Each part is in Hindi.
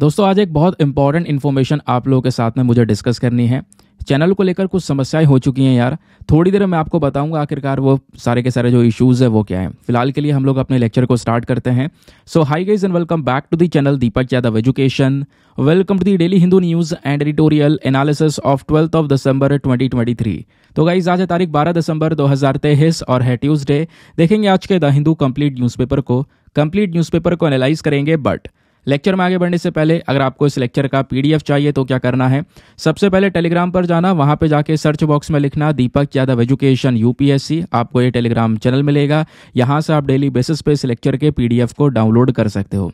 दोस्तों आज एक बहुत इंपॉर्टेंट इन्फॉर्मेशन आप लोगों के साथ में मुझे डिस्कस करनी है चैनल को लेकर कुछ समस्याएं हो चुकी हैं यार थोड़ी देर मैं आपको बताऊंगा आखिरकार वो सारे के सारे जो इश्यूज़ है वो क्या है फिलहाल के लिए हम लोग अपने लेक्चर को स्टार्ट करते हैं so hi guys and welcome back to the channel Deepak Yadav education welcome to the daily Hindu news and editorial analysis of twelfth of December twenty तो गाइज आज है तारीख बारह दिसंबर दो और है ट्यूजडे देखेंगे आज के द हिंदू कंप्लीट न्यूज को कंप्लीट न्यूज को एनालाइज करेंगे बट लेक्चर में आगे बढ़ने से पहले अगर आपको इस लेक्चर का पीडीएफ चाहिए तो क्या करना है सबसे पहले टेलीग्राम पर जाना वहाँ पर जाके सर्च बॉक्स में लिखना दीपक यादव एजुकेशन यूपीएससी आपको ये टेलीग्राम चैनल मिलेगा यहाँ से आप डेली बेसिस पे इस लेक्चर के पीडीएफ को डाउनलोड कर सकते हो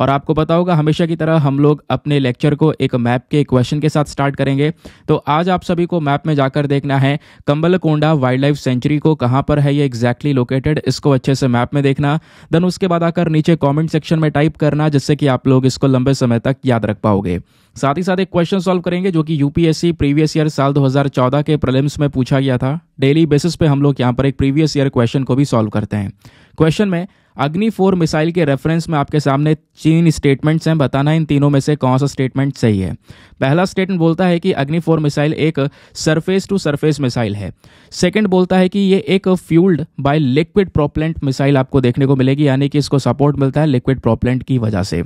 और आपको पता होगा हमेशा की तरह हम लोग अपने लेक्चर को एक मैप के क्वेश्चन के साथ स्टार्ट करेंगे तो आज आप सभी को मैप में जाकर देखना है कम्बलकोंडा वाइल्ड लाइफ सेंचुरी को कहाँ पर है ये एग्जैक्टली लोकेटेड इसको अच्छे से मैप में देखना देन उसके बाद आकर नीचे कॉमेंट सेक्शन में टाइप करना जिससे कि आप लोग इसको लंबे समय तक याद रख पाओगे साथ ही साथ एक क्वेश्चन सॉल्व करेंगे जो कि यूपीएससी प्रीवियस ईयर साल 2014 के प्रलिम्स में पूछा गया था डेली बेसिस पे हम लोग यहाँ पर एक प्रीवियस ईयर क्वेश्चन को भी सॉल्व करते हैं क्वेश्चन में अग्नि फोर मिसाइल के रेफरेंस में आपके सामने तीन स्टेटमेंट्स हैं बताना इन तीनों में से कौन सा स्टेटमेंट सही है पहला स्टेटमेंट बोलता है कि अग्नि फोर मिसाइल एक सरफेस टू सरफेस मिसाइल है सेकेंड बोलता है कि ये एक fuelled by liquid propellant missile आपको देखने को मिलेगी यानी कि इसको सपोर्ट मिलता है लिक्विड प्रोपलेंट की वजह से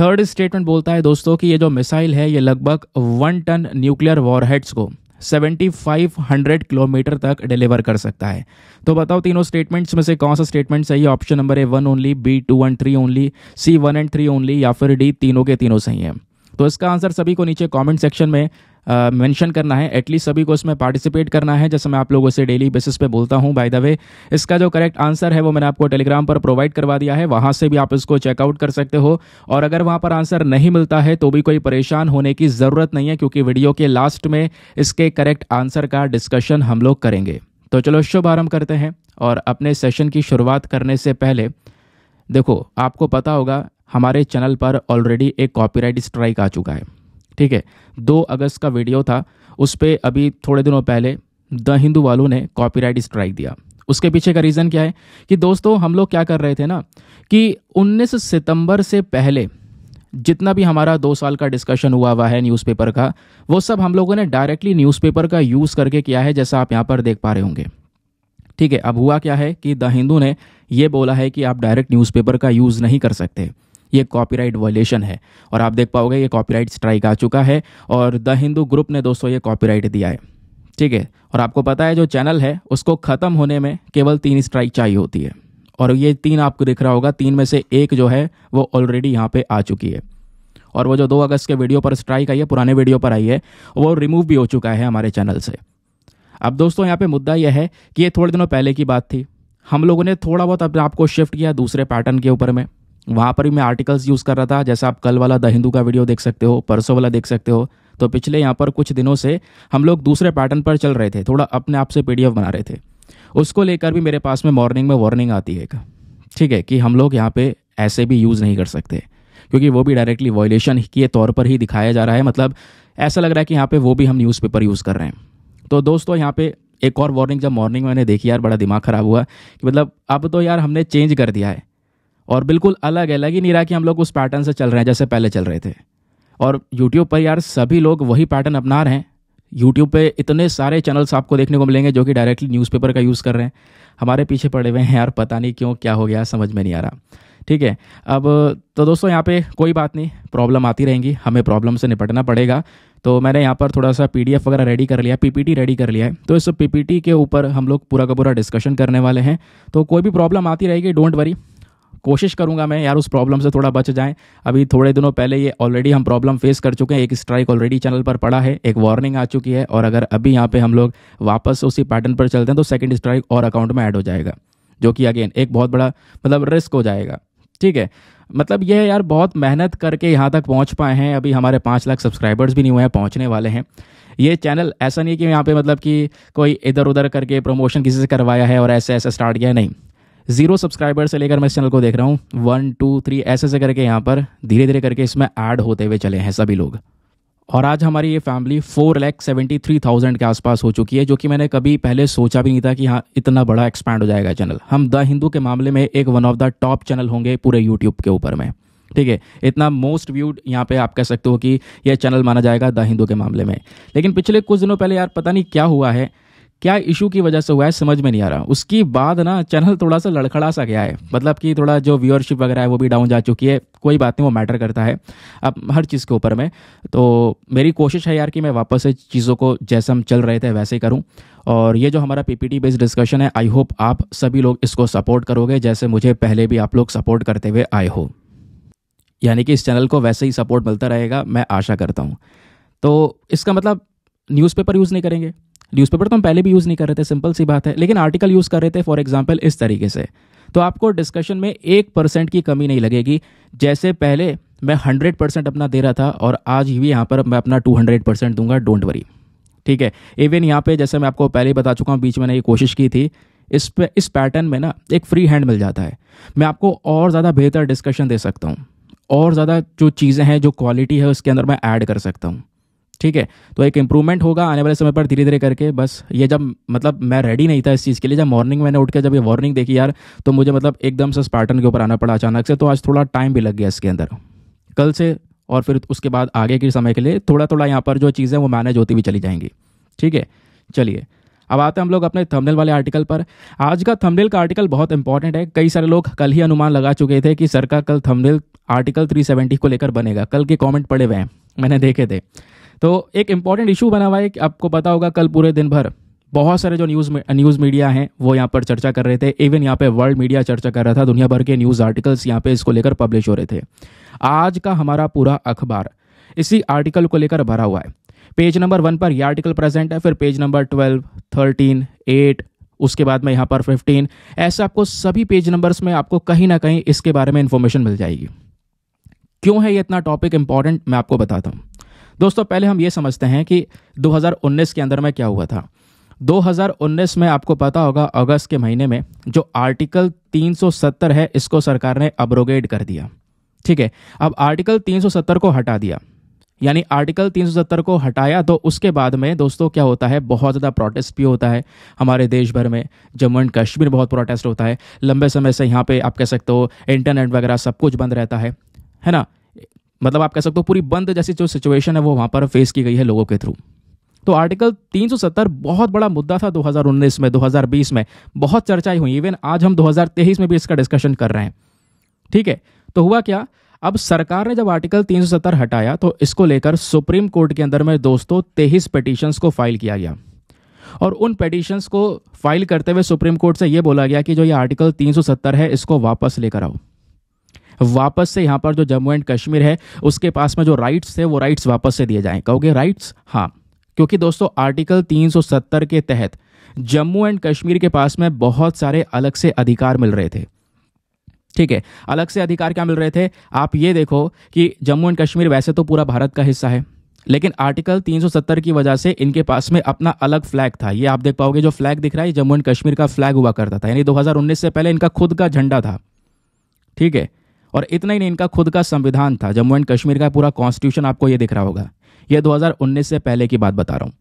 थर्ड स्टेटमेंट बोलता है दोस्तों कि ये जो मिसाइल है ये लगभग वन टन न्यूक्लियर वॉरहेड्स को 7500 किलोमीटर तक डिलीवर कर सकता है तो बताओ तीनों स्टेटमेंट्स में से कौन सा स्टेटमेंट सही है option number A one only B two and three only C one and three only या फिर डी तीनों के तीनों सही है तो इसका आंसर सभी को नीचे कमेंट सेक्शन में मेंशन करना है एटलीस्ट सभी को इसमें पार्टिसिपेट करना है जैसे मैं आप लोगों से डेली बेसिस पे बोलता हूँ बाय द वे इसका जो करेक्ट आंसर है वो मैंने आपको टेलीग्राम पर प्रोवाइड करवा दिया है वहाँ से भी आप इसको चेकआउट कर सकते हो और अगर वहाँ पर आंसर नहीं मिलता है तो भी कोई परेशान होने की ज़रूरत नहीं है क्योंकि वीडियो के लास्ट में इसके करेक्ट आंसर का डिस्कशन हम लोग करेंगे तो चलो शुभ आरम्भ करते हैं और अपने सेशन की शुरुआत करने से पहले देखो आपको पता होगा हमारे चैनल पर ऑलरेडी एक कॉपीराइट स्ट्राइक आ चुका है ठीक है दो अगस्त का वीडियो था उस पर अभी थोड़े दिनों पहले द हिंदू वालों ने कॉपीराइट स्ट्राइक दिया उसके पीछे का रीज़न क्या है कि दोस्तों हम लोग क्या कर रहे थे ना कि 19 सितंबर से पहले जितना भी हमारा दो साल का डिस्कशन हुआ हुआ है न्यूज़पेपर का वो सब हम लोगों ने डायरेक्टली न्यूज़पेपर का यूज़ करके किया है जैसा आप यहाँ पर देख पा रहे होंगे ठीक है अब हुआ क्या है कि द हिंदू ने ये बोला है कि आप डायरेक्ट न्यूज़पेपर का यूज़ नहीं कर सकते ये कॉपीराइट वायलेशन है और आप देख पाओगे ये कॉपीराइट स्ट्राइक आ चुका है और द हिंदू ग्रुप ने दोस्तों ये कॉपीराइट दिया है ठीक है और आपको पता है जो चैनल है उसको ख़त्म होने में केवल तीन स्ट्राइक चाहिए होती है और ये तीन आपको दिख रहा होगा तीन में से एक जो है वो ऑलरेडी यहाँ पर आ चुकी है और वो जो दो अगस्त के वीडियो पर स्ट्राइक आई है पुराने वीडियो पर आई है वो रिमूव भी हो चुका है हमारे चैनल से अब दोस्तों यहाँ पे मुद्दा यह है कि ये थोड़े दिनों पहले की बात थी हम लोगों ने थोड़ा बहुत अपने आपको शिफ्ट किया दूसरे पैटर्न के ऊपर में वहाँ पर भी मैं आर्टिकल्स यूज़ कर रहा था जैसा आप कल वाला द हिंदू का वीडियो देख सकते हो परसों वाला देख सकते हो तो पिछले यहाँ पर कुछ दिनों से हम लोग दूसरे पैटर्न पर चल रहे थे थोड़ा अपने आप से पी बना रहे थे उसको लेकर भी मेरे पास में मॉर्निंग में वार्निंग आती है ठीक है कि हम लोग यहाँ पे ऐसे भी यूज़ नहीं कर सकते क्योंकि वो भी डायरेक्टली वॉयलेशन के तौर पर ही दिखाया जा रहा है मतलब ऐसा लग रहा है कि यहाँ पे वो भी हम न्यूज़पेपर यूज़ कर रहे हैं तो दोस्तों यहाँ पे एक और वार्निंग जब मॉर्निंग में मैंने देखी यार बड़ा दिमाग ख़राब हुआ कि मतलब अब तो यार हमने चेंज कर दिया है और बिल्कुल अलग है लग ही नहीं रहा कि हम लोग उस पैटर्न से चल रहे हैं जैसे पहले चल रहे थे और यूट्यूब पर यार सभी लोग वही पैटर्न अपना रहे हैं यूट्यूब पे इतने सारे चैनल्स आपको देखने को मिलेंगे जो कि डायरेक्टली न्यूज़पेपर का यूज़ कर रहे हैं हमारे पीछे पड़े हुए हैं यार पता नहीं क्यों क्या हो गया समझ में नहीं आ रहा ठीक है अब तो दोस्तों यहाँ पे कोई बात नहीं प्रॉब्लम आती रहेंगी हमें प्रॉब्लम से निपटना पड़ेगा तो मैंने यहाँ पर थोड़ा सा पीडीएफ वगैरह रेडी कर लिया पीपीटी रेडी कर लिया है तो इस पीपीटी के ऊपर हम लोग पूरा का पूरा डिस्कशन करने वाले हैं तो कोई भी प्रॉब्लम आती रहेगी डोंट वरी कोशिश करूँगा मैं यार उस प्रॉब्लम से थोड़ा बच जाएं अभी थोड़े दिनों पहले ये ऑलरेडी हम प्रॉब्लम फेस कर चुके हैं एक स्ट्राइक ऑलरेडी चैनल पर पड़ा है एक वार्निंग आ चुकी है और अगर अभी यहाँ पे हम लोग वापस उसी पैटर्न पर चलते हैं तो सेकेंड स्ट्राइक और अकाउंट में ऐड हो जाएगा जो कि अगेन एक बहुत बड़ा मतलब रिस्क हो जाएगा ठीक है मतलब ये यार बहुत मेहनत करके यहाँ तक पहुँच पाए हैं अभी हमारे पाँच लाख सब्सक्राइबर्स भी नहीं हुए हैं पहुँचने वाले हैं ये चैनल ऐसा नहीं कि यहाँ पे मतलब कि कोई इधर उधर करके प्रमोशन किसी से करवाया है और ऐसे ऐसे स्टार्ट किया नहीं जीरो सब्सक्राइबर से लेकर मैं इस चैनल को देख रहा हूँ वन टू थ्री ऐसे ऐसे करके यहाँ पर धीरे धीरे करके इसमें ऐड होते हुए चले हैं सभी लोग और आज हमारी ये family four lakh seventy three thousand के आसपास हो चुकी है जो कि मैंने कभी पहले सोचा भी नहीं था कि हाँ इतना बड़ा एक्सपैंड हो जाएगा चैनल हम द हिंदू के मामले में एक one of the top channel होंगे पूरे यूट्यूब के ऊपर में ठीक है इतना मोस्ट व्यूड यहाँ पे आप कह सकते हो कि यह चैनल माना जाएगा द हिंदू के मामले में लेकिन पिछले कुछ दिनों पहले यार पता नहीं क्या हुआ है क्या इशू की वजह से हुआ है समझ में नहीं आ रहा उसके बाद ना चैनल थोड़ा सा लड़खड़ा सा गया है मतलब कि थोड़ा जो व्यूअरशिप वगैरह है वो भी डाउन जा चुकी है कोई बात नहीं वो मैटर करता है अब हर चीज़ के ऊपर में तो मेरी कोशिश है यार कि मैं वापस से चीज़ों को जैसे हम चल रहे थे वैसे ही करूँ और ये जो हमारा पीपीटी बेस्ड डिस्कशन है आई होप आप सभी लोग इसको सपोर्ट करोगे जैसे मुझे पहले भी आप लोग सपोर्ट करते हुए आए हो यानी कि इस चैनल को वैसे ही सपोर्ट मिलता रहेगा मैं आशा करता हूँ तो इसका मतलब न्यूज़पेपर यूज़ नहीं करेंगे न्यूज़पेपर तो हम पहले भी यूज़ नहीं कर रहे थे सिंपल सी बात है लेकिन आर्टिकल यूज़ कर रहे थे फॉर एग्जाम्पल इस तरीके से तो आपको डिस्कशन में एक परसेंट की कमी नहीं लगेगी जैसे पहले मैं हंड्रेड परसेंट अपना दे रहा था और आज भी यहाँ पर मैं अपना टू हंड्रेड परसेंट दूंगा डोंट वरी ठीक है इवन यहाँ पे जैसे मैं आपको पहले ही बता चुका हूँ बीच मैंने ये कोशिश की थी इस पे इस पैटर्न में ना एक फ्री हैंड मिल जाता है मैं आपको और ज़्यादा बेहतर डिस्कशन दे सकता हूँ और ज़्यादा जो चीज़ें हैं जो क्वालिटी है उसके अंदर मैं ऐड कर सकता हूँ ठीक है तो एक इम्प्रूवमेंट होगा आने वाले समय पर धीरे धीरे करके बस ये जब मतलब मैं रेडी नहीं था इस चीज़ के लिए जब मॉर्निंग मैंने उठ के जब ये वार्निंग देखी यार तो मुझे मतलब एकदम से स्पार्टन के ऊपर आना पड़ा अचानक से तो आज थोड़ा टाइम भी लग गया इसके अंदर कल से और फिर उसके बाद आगे के समय के लिए थोड़ा थोड़ा यहाँ पर जो चीज़ें वो मैनेज होती हुई चली जाएंगी ठीक है चलिए अब आते हैं हम लोग अपने थंबनेल वाले आर्टिकल पर आज का थंबनेल का आर्टिकल बहुत इंपॉर्टेंट है कई सारे लोग कल ही अनुमान लगा चुके थे कि सर का कल थंबनेल आर्टिकल 370 को लेकर बनेगा कल के कमेंट पड़े हुए हैं मैंने देखे थे तो एक इम्पॉर्टेंट इशू बना हुआ है कि आपको पता होगा कल पूरे दिन भर बहुत सारे जो न्यूज़ न्यूज़ मीडिया हैं वो यहाँ पर चर्चा कर रहे थे इवन यहाँ पे वर्ल्ड मीडिया चर्चा कर रहा था दुनिया भर के न्यूज़ आर्टिकल्स यहाँ पे इसको लेकर पब्लिश हो रहे थे आज का हमारा पूरा अखबार इसी आर्टिकल को लेकर भरा हुआ है पेज नंबर वन पर यह आर्टिकल प्रेजेंट है फिर page number twelve thirteen eight उसके बाद में यहाँ पर फिफ्टीन ऐसे आपको सभी पेज नंबर्स में आपको कहीं ना कहीं इसके बारे में इंफॉर्मेशन मिल जाएगी क्यों है ये इतना टॉपिक इंपॉर्टेंट मैं आपको बताता हूँ दोस्तों पहले हम ये समझते हैं कि 2019 के अंदर में क्या हुआ था 2019 में आपको पता होगा अगस्त के महीने में जो आर्टिकल 370 है इसको सरकार ने अब्रोगेट कर दिया ठीक है अब आर्टिकल 370 को हटा दिया यानी आर्टिकल 370 को हटाया तो उसके बाद में दोस्तों क्या होता है बहुत ज़्यादा प्रोटेस्ट भी होता है हमारे देश भर में जम्मू एंड कश्मीर बहुत प्रोटेस्ट होता है लंबे समय से यहाँ पे आप कह सकते हो इंटरनेट वगैरह सब कुछ बंद रहता है है ना मतलब आप कह सकते हो पूरी बंद जैसी जो सिचुएशन है वो वहाँ पर फेस की गई है लोगों के थ्रू तो आर्टिकल 370 बहुत बड़ा मुद्दा था 2019 में 2020 में बहुत चर्चाएं हुई इवन आज हम 2023 में भी इसका डिस्कशन कर रहे हैं ठीक है तो हुआ क्या अब सरकार ने जब आर्टिकल 370 हटाया तो इसको लेकर सुप्रीम कोर्ट के अंदर में दोस्तों तेईस पटिशन्स को फाइल किया गया और उन पटिशन्स को फाइल करते हुए सुप्रीम कोर्ट से यह बोला गया कि जो ये आर्टिकल 370 है इसको वापस लेकर आओ वापस से यहाँ पर जो जम्मू एंड कश्मीर है उसके पास में जो राइट्स है वो राइट्स वापस से दिए जाएँ कहोगे राइट्स हाँ क्योंकि दोस्तों आर्टिकल 370 के तहत जम्मू एंड कश्मीर के पास में बहुत सारे अलग से अधिकार मिल रहे थे ठीक है अलग से अधिकार क्या मिल रहे थे आप ये देखो कि जम्मू एंड कश्मीर वैसे तो पूरा भारत का हिस्सा है लेकिन आर्टिकल 370 की वजह से इनके पास में अपना अलग फ्लैग था ये आप देख पाओगे जो फ्लैग दिख रहा है जम्मू एंड कश्मीर का फ्लैग हुआ करता था यानी 2019 से पहले इनका खुद का झंडा था ठीक है और इतना ही नहीं इनका खुद का संविधान था जम्मू एंड कश्मीर का पूरा कॉन्स्टिट्यूशन आपको ये दिख रहा होगा ये 2019 से पहले की बात बता रहा हूँ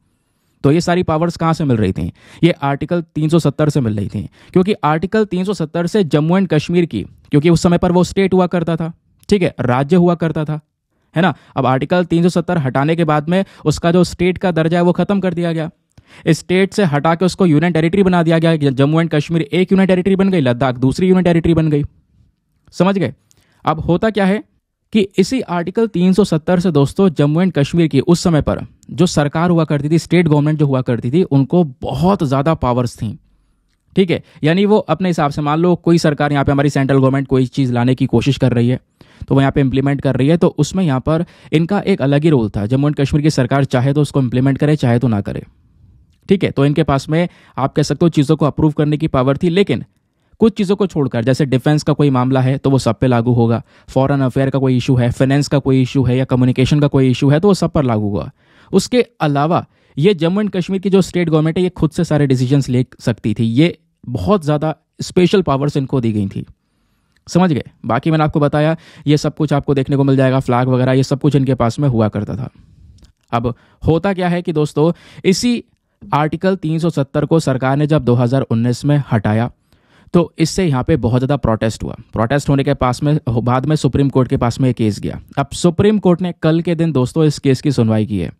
तो ये सारी पावर्स कहाँ से मिल रही थी ये आर्टिकल 370 से मिल रही थी क्योंकि आर्टिकल 370 से जम्मू एंड कश्मीर की क्योंकि उस समय पर वो स्टेट हुआ करता था ठीक है राज्य हुआ करता था है ना अब आर्टिकल 370 हटाने के बाद में उसका जो स्टेट का दर्जा है वो खत्म कर दिया गया स्टेट से हटा के उसको यूनियन टेरिटरी बना दिया गया जम्मू एंड कश्मीर एक यूनियन टेरिटरी बन गई लद्दाख दूसरी यूनियन टेरिटरी बन गई समझ गए अब होता क्या है कि इसी आर्टिकल 370 से दोस्तों जम्मू एंड कश्मीर की उस समय पर जो सरकार हुआ करती थी स्टेट गवर्नमेंट जो हुआ करती थी उनको बहुत ज़्यादा पावर्स थी ठीक है यानी वो अपने हिसाब से मान लो कोई सरकार यहाँ पे हमारी सेंट्रल गवर्नमेंट कोई चीज़ लाने की कोशिश कर रही है तो वो यहाँ पे इम्प्लीमेंट कर रही है तो उसमें यहाँ पर इनका एक अलग ही रोल था जम्मू एंड कश्मीर की सरकार चाहे तो उसको इम्प्लीमेंट करे चाहे तो ना करे ठीक है तो इनके पास में आप कह सकते हो चीज़ों को अप्रूव करने की पावर थी लेकिन कुछ चीज़ों को छोड़कर जैसे डिफेंस का कोई मामला है तो वो सब पे लागू होगा फॉरेन अफेयर का कोई इशू है फाइनेंस का कोई इशू है या कम्युनिकेशन का कोई इशू है तो वो सब पर लागू होगा उसके अलावा ये जम्मू एंड कश्मीर की जो स्टेट गवर्नमेंट है ये खुद से सारे डिसीजंस ले सकती थी ये बहुत ज़्यादा स्पेशल पावर्स इनको दी गई थी समझ गए बाकी मैंने आपको बताया ये सब कुछ आपको देखने को मिल जाएगा फ्लैग वगैरह ये सब कुछ इनके पास में हुआ करता था अब होता क्या है कि दोस्तों इसी आर्टिकल 370 को सरकार ने जब 2019 में हटाया तो इससे यहाँ पे बहुत ज़्यादा प्रोटेस्ट हुआ प्रोटेस्ट होने के पास में बाद में सुप्रीम कोर्ट के पास में एक केस गया अब सुप्रीम कोर्ट ने कल के दिन दोस्तों इस केस की सुनवाई की है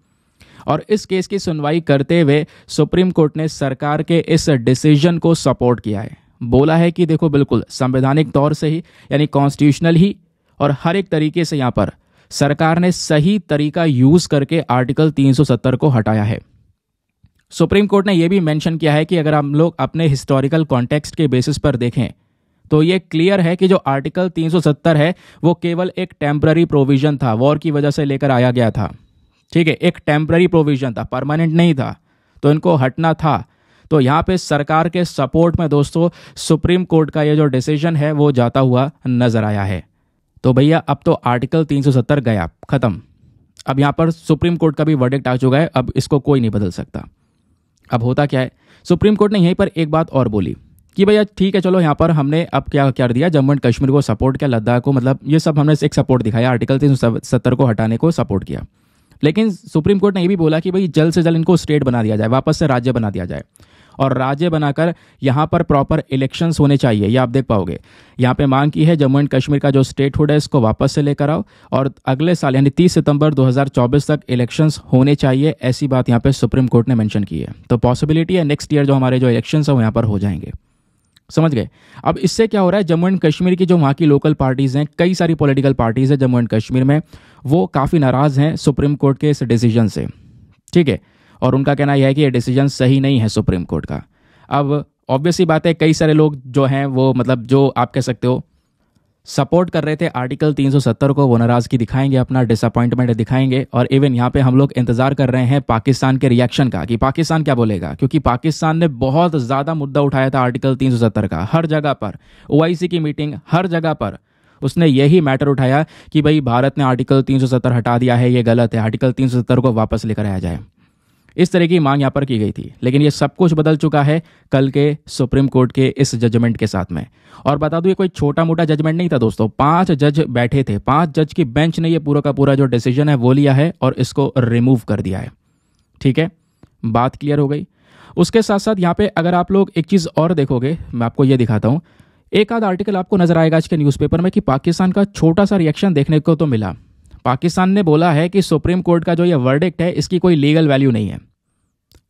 और इस केस की सुनवाई करते हुए सुप्रीम कोर्ट ने सरकार के इस डिसीजन को सपोर्ट किया है बोला है कि देखो बिल्कुल संवैधानिक तौर से ही यानी कॉन्स्टिट्यूशनल ही और हर एक तरीके से यहाँ पर सरकार ने सही तरीका यूज करके आर्टिकल 370 को हटाया है सुप्रीम कोर्ट ने यह भी मेंशन किया है कि अगर हम लोग अपने हिस्टोरिकल कॉन्टेक्स्ट के बेसिस पर देखें तो ये क्लियर है कि जो आर्टिकल 370 है वो केवल एक टेम्प्ररी प्रोविजन था वॉर की वजह से लेकर आया गया था ठीक है एक टेम्प्ररी प्रोविजन था परमानेंट नहीं था तो इनको हटना था तो यहाँ पे सरकार के सपोर्ट में दोस्तों सुप्रीम कोर्ट का ये जो डिसीजन है वो जाता हुआ नजर आया है तो भैया अब तो आर्टिकल 370 गया खत्म अब यहाँ पर सुप्रीम कोर्ट का भी वर्डिक्ट आ चुका है अब इसको कोई नहीं बदल सकता अब होता क्या है सुप्रीम कोर्ट ने यहीं पर एक बात और बोली कि भैया ठीक है चलो यहाँ पर हमने अब क्या कर दिया जम्मू एंड कश्मीर को सपोर्ट किया लद्दाख को मतलब ये सब हमने एक सपोर्ट दिखाया आर्टिकल तीन सत्तर को हटाने को सपोर्ट किया लेकिन सुप्रीम कोर्ट ने ये भी बोला कि भाई जल्द से जल्द इनको स्टेट बना दिया जाए वापस से राज्य बना दिया जाए और राज्य बनाकर यहाँ पर प्रॉपर इलेक्शंस होने चाहिए ये आप देख पाओगे यहाँ पे मांग की है जम्मू एंड कश्मीर का जो स्टेट हुड है इसको वापस से लेकर आओ और अगले साल यानी तीस सितंबर 2024 तक इलेक्शंस होने चाहिए ऐसी बात यहाँ पे सुप्रीम कोर्ट ने मैंशन की है तो पॉसिबिलिटी है नेक्स्ट ईयर जो हमारे जो इलेक्शन है वो यहाँ पर हो जाएंगे समझ गए अब इससे क्या हो रहा है जम्मू एंड कश्मीर की जो वहाँ की लोकल पार्टीज़ हैं कई सारी पॉलिटिकल पार्टीज़ हैं जम्मू एंड कश्मीर में वो काफ़ी नाराज़ हैं सुप्रीम कोर्ट के इस डिसीजन से ठीक है और उनका कहना यह है कि ये डिसीजन सही नहीं है सुप्रीम कोर्ट का अब ऑब्वियसली बात है कई सारे लोग जो हैं वो मतलब जो आप कह सकते हो सपोर्ट कर रहे थे आर्टिकल 370 को वो नाराज़गी दिखाएंगे अपना डिसअपॉइंटमेंट दिखाएंगे और इवन यहाँ पे हम लोग इंतज़ार कर रहे हैं पाकिस्तान के रिएक्शन का कि पाकिस्तान क्या बोलेगा क्योंकि पाकिस्तान ने बहुत ज़्यादा मुद्दा उठाया था आर्टिकल 370 का हर जगह पर ओ की मीटिंग हर जगह पर उसने यही मैटर उठाया कि भाई भारत ने आर्टिकल 370 हटा दिया है ये गलत है आर्टिकल 370 को वापस लेकर आया जाए इस तरह की मांग यहाँ पर की गई थी लेकिन ये सब कुछ बदल चुका है कल के सुप्रीम कोर्ट के इस जजमेंट के साथ में और बता दूं ये कोई छोटा मोटा जजमेंट नहीं था दोस्तों पांच जज बैठे थे पांच जज की बेंच ने ये पूरा का पूरा जो डिसीजन है वो लिया है और इसको रिमूव कर दिया है ठीक है बात क्लियर हो गई उसके साथ साथ यहाँ पे अगर आप लोग एक चीज़ और देखोगे मैं आपको ये दिखाता हूँ एक आध आर्टिकल आपको नजर आएगा आज के न्यूज़पेपर में कि पाकिस्तान का छोटा सा रिएक्शन देखने को तो मिला पाकिस्तान ने बोला है कि सुप्रीम कोर्ट का जो ये वर्डिक्ट है इसकी कोई लीगल वैल्यू नहीं है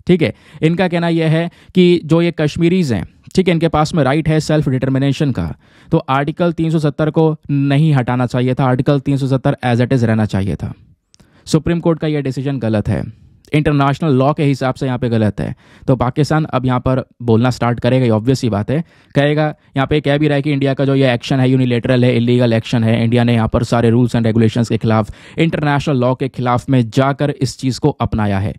ठीक है इनका कहना यह है कि जो ये कश्मीरीज हैं ठीक है इनके पास में राइट है सेल्फ डिटर्मिनेशन का तो आर्टिकल 370 को नहीं हटाना चाहिए था आर्टिकल 370 एज इट इज़ रहना चाहिए था सुप्रीम कोर्ट का यह डिसीजन गलत है इंटरनेशनल लॉ के हिसाब से यहाँ पे गलत है तो पाकिस्तान अब यहाँ पर बोलना स्टार्ट करेगा ये ऑब्वियस ही बात है कहेगा यहाँ पे कह भी रहा है कि इंडिया का जो ये एक्शन है यूनिलेटरल है इलीगल एक्शन है इंडिया ने यहाँ पर सारे रूल्स एंड रेगुलेशन के खिलाफ इंटरनेशनल लॉ के खिलाफ में जाकर इस चीज़ को अपनाया है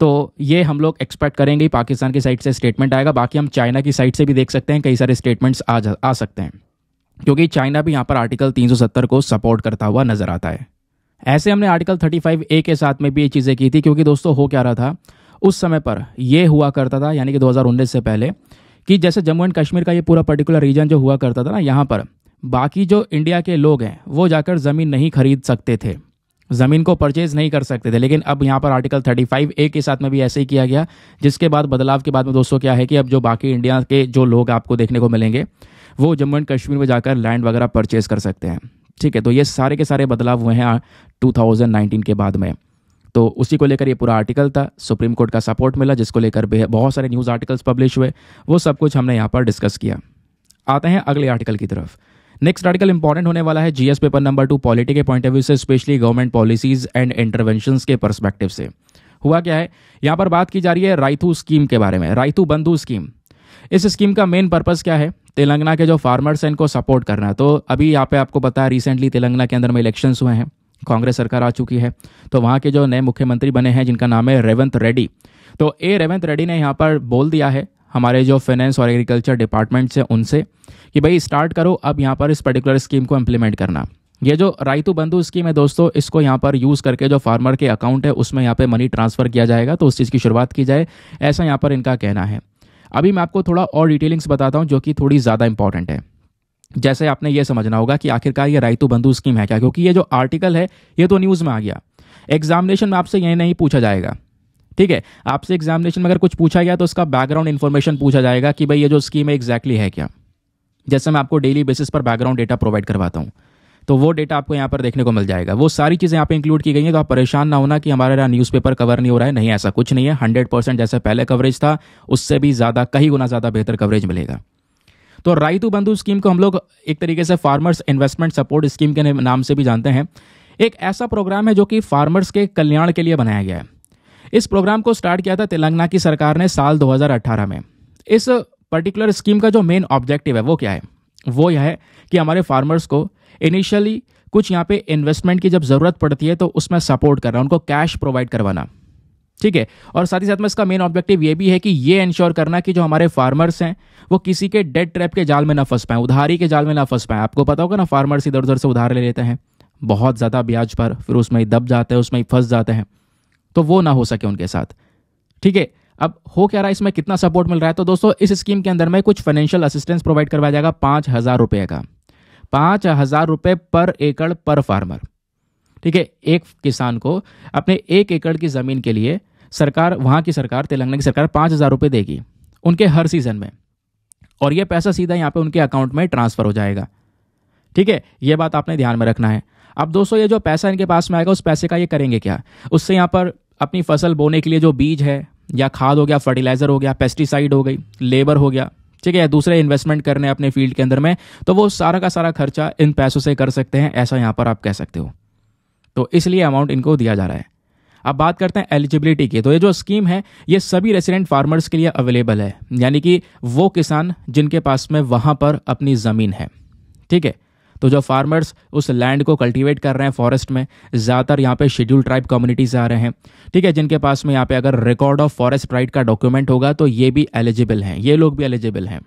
तो ये हम लोग एक्सपेक्ट करेंगे पाकिस्तान की साइड से स्टेटमेंट आएगा बाकी हम चाइना की साइड से भी देख सकते हैं कई सारे स्टेटमेंट्स आ जा आ सकते हैं क्योंकि चाइना भी यहाँ पर आर्टिकल 370 को सपोर्ट करता हुआ नजर आता है ऐसे हमने आर्टिकल 35 ए के साथ में भी ये चीज़ें की थी क्योंकि दोस्तों हो क्या रहा था उस समय पर यह हुआ करता था यानी कि दो से पहले कि जैसे जम्मू एंड कश्मीर का ये पूरा पर्टिकुलर रीजन जो हुआ करता था ना यहाँ पर बाकी जो इंडिया के लोग हैं वो जाकर ज़मीन नहीं खरीद सकते थे ज़मीन को परचेज नहीं कर सकते थे लेकिन अब यहाँ पर आर्टिकल 35 ए के साथ में भी ऐसे ही किया गया जिसके बाद बदलाव के बाद में दोस्तों क्या है कि अब जो बाकी इंडिया के जो लोग आपको देखने को मिलेंगे वो जम्मू एंड कश्मीर में जाकर लैंड वगैरह परचेज कर सकते हैं ठीक है तो ये सारे के सारे बदलाव हुए हैं 2019 के बाद में तो उसी को लेकर ये पूरा आर्टिकल था सुप्रीम कोर्ट का सपोर्ट मिला जिसको लेकर बहुत सारे न्यूज़ आर्टिकल्स पब्लिश हुए वो सब कुछ हमने यहाँ पर डिस्कस किया आते हैं अगले आर्टिकल की तरफ नेक्स्ट आर्टिकल इंपॉर्टेंट होने वाला है GS paper number two polity के पॉइंट ऑफ व्यू से specially government policies and intervention के परस्पेक्टिव से हुआ क्या है यहाँ पर बात की जा रही है राइथू स्कीम के बारे में राइथू बंधु स्कीम इस स्कीम का मेन पर्पज़ क्या है तेलंगाना के जो फार्मर्स हैं इनको सपोर्ट करना तो अभी यहाँ पे आपको पता है रिसेंटली तेलंगाना के अंदर में इलेक्शंस हुए हैं कांग्रेस सरकार आ चुकी है तो वहाँ के जो नए मुख्यमंत्री बने हैं जिनका नाम है रेवंत रेड्डी तो ए रेवंत रेड्डी ने यहाँ पर बोल दिया है हमारे जो फाइनेंस और एग्रीकल्चर डिपार्टमेंट से उनसे कि भाई स्टार्ट करो अब यहाँ पर इस पर्टिकुलर स्कीम को इम्प्लीमेंट करना ये जो रायतु बंधु स्कीम है दोस्तों इसको यहाँ पर यूज़ करके जो फार्मर के अकाउंट है उसमें यहाँ पर मनी ट्रांसफ़र किया जाएगा तो उस चीज़ की शुरुआत की जाए ऐसा यहाँ पर इनका कहना है अभी मैं आपको थोड़ा और डिटेलिंग्स बताता हूँ जो कि थोड़ी ज़्यादा इंपॉर्टेंट है जैसे आपने ये समझना होगा कि आखिरकार ये रायतू बंधु स्कीम है क्या क्योंकि ये जो आर्टिकल है ये तो न्यूज़ में आ गया एग्जामिनेशन में आपसे यही नहीं पूछा जाएगा ठीक है आपसे एग्जामिनेशन में अगर कुछ पूछा गया तो उसका बैकग्राउंड इन्फॉर्मेशन पूछा जाएगा कि भाई ये जो स्कीम है एग्जैक्टली है क्या जैसे मैं आपको डेली बेसिस पर बैकग्राउंड डेटा प्रोवाइड करवाता हूँ तो वो डेटा आपको यहाँ पर देखने को मिल जाएगा वो सारी चीज़ें यहाँ पे इंक्लूड की गई हैं तो आप परेशान ना होना कि हमारा न्यूज़पेपर कवर नहीं हो रहा है नहीं ऐसा कुछ नहीं है हंड्रेड परसेंट जैसे पहले कवरेज था उससे भी ज़्यादा कहीं गुना ज़्यादा बेहतर कवरेज मिलेगा तो रायतू बंधु स्कीम को हम लोग एक तरीके से फार्मर्स इन्वेस्टमेंट सपोर्ट स्कीम के नाम से भी जानते हैं एक ऐसा प्रोग्राम है जो कि फार्मर्स के कल्याण के लिए बनाया गया है इस प्रोग्राम को स्टार्ट किया था तेलंगाना की सरकार ने साल 2018 में इस पर्टिकुलर स्कीम का जो मेन ऑब्जेक्टिव है वो क्या है वो यह है कि हमारे फार्मर्स को इनिशियली कुछ यहाँ पे इन्वेस्टमेंट की जब ज़रूरत पड़ती है तो उसमें सपोर्ट करना उनको कैश प्रोवाइड करवाना ठीक है और साथ ही साथ में इसका मेन ऑब्जेक्टिव ये भी है कि ये इंश्योर करना कि जो हमारे फार्मर्स हैं वो किसी के डेड ट्रैप के जाल में ना फंस पाएं उधारी के जाल में ना फंस पाएं आपको पता होगा ना फार्मर्स इधर उधर से उधार ले लेते हैं बहुत ज़्यादा ब्याज पर फिर उसमें ही दब जाते हैं उसमें ही फंस जाते हैं तो वो ना हो सके उनके साथ ठीक है अब हो क्या रहा है इसमें कितना सपोर्ट मिल रहा है तो दोस्तों इस स्कीम के अंदर में कुछ फाइनेंशियल असिस्टेंस प्रोवाइड करवाया जाएगा पाँच हज़ार रुपये का पाँच हज़ार रुपये पर एकड़ पर फार्मर ठीक है एक किसान को अपने एक एकड़ की ज़मीन के लिए सरकार वहाँ की सरकार तेलंगाना की सरकार पाँच हज़ार रुपये देगी उनके हर सीज़न में और यह पैसा सीधा यहाँ पे उनके अकाउंट में ट्रांसफ़र हो जाएगा ठीक है ये बात आपने ध्यान में रखना है अब दोस्तों ये जो पैसा इनके पास में आएगा उस पैसे का ये करेंगे क्या उससे यहाँ पर अपनी फसल बोने के लिए जो बीज है या खाद हो गया फर्टिलाइज़र हो गया पेस्टिसाइड हो गई लेबर हो गया ठीक है या दूसरे इन्वेस्टमेंट करने अपने फील्ड के अंदर में तो वो सारा का सारा खर्चा इन पैसों से कर सकते हैं ऐसा यहाँ पर आप कह सकते हो तो इसलिए अमाउंट इनको दिया जा रहा है अब बात करते हैं एलिजिबिलिटी की तो ये जो स्कीम है ये सभी रेसिडेंट फार्मर्स के लिए अवेलेबल है यानी कि वो किसान जिनके पास में वहाँ पर अपनी ज़मीन है ठीक है तो जो फार्मर्स उस लैंड को कल्टीवेट कर रहे हैं फॉरेस्ट में ज़्यादातर यहाँ पे शेड्यूल ट्राइब कम्युनिटीज आ रहे हैं ठीक है जिनके पास में यहाँ पे अगर रिकॉर्ड ऑफ फॉरेस्ट राइट का डॉक्यूमेंट होगा तो ये भी एलिजिबल हैं ये लोग भी एलिजिबल हैं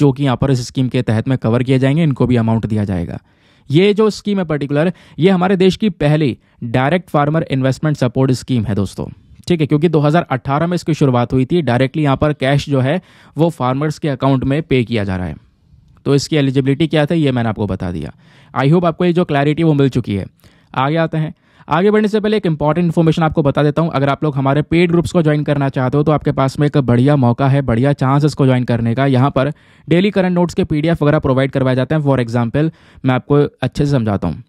जो कि यहाँ पर इस स्कीम के तहत में कवर किए जाएंगे इनको भी अमाउंट दिया जाएगा ये जो स्कीम है पर्टिकुलर ये हमारे देश की पहली direct farmer investment support scheme है दोस्तों ठीक है क्योंकि 2018 में इसकी शुरुआत हुई थी डायरेक्टली यहाँ पर कैश जो है वो फार्मर्स के अकाउंट में पे किया जा रहा है तो इसकी एलिजिबिलिटी क्या था ये मैंने आपको बता दिया आई होप आपको ये जो क्लैरिटी वो मिल चुकी है आगे आते हैं आगे बढ़ने से पहले एक इंपॉर्टेंट इन्फॉर्मेशन आपको बता देता हूँ अगर आप लोग हमारे पेड ग्रुप्स को ज्वाइन करना चाहते हो तो आपके पास में एक बढ़िया मौका है बढ़िया चांस इसको ज्वाइन करने का यहाँ पर डेली करंट नोट्स के पी वगैरह प्रोवाइड करवाए जाते हैं फॉर एग्जाम्पल मैं आपको अच्छे से समझाता हूँ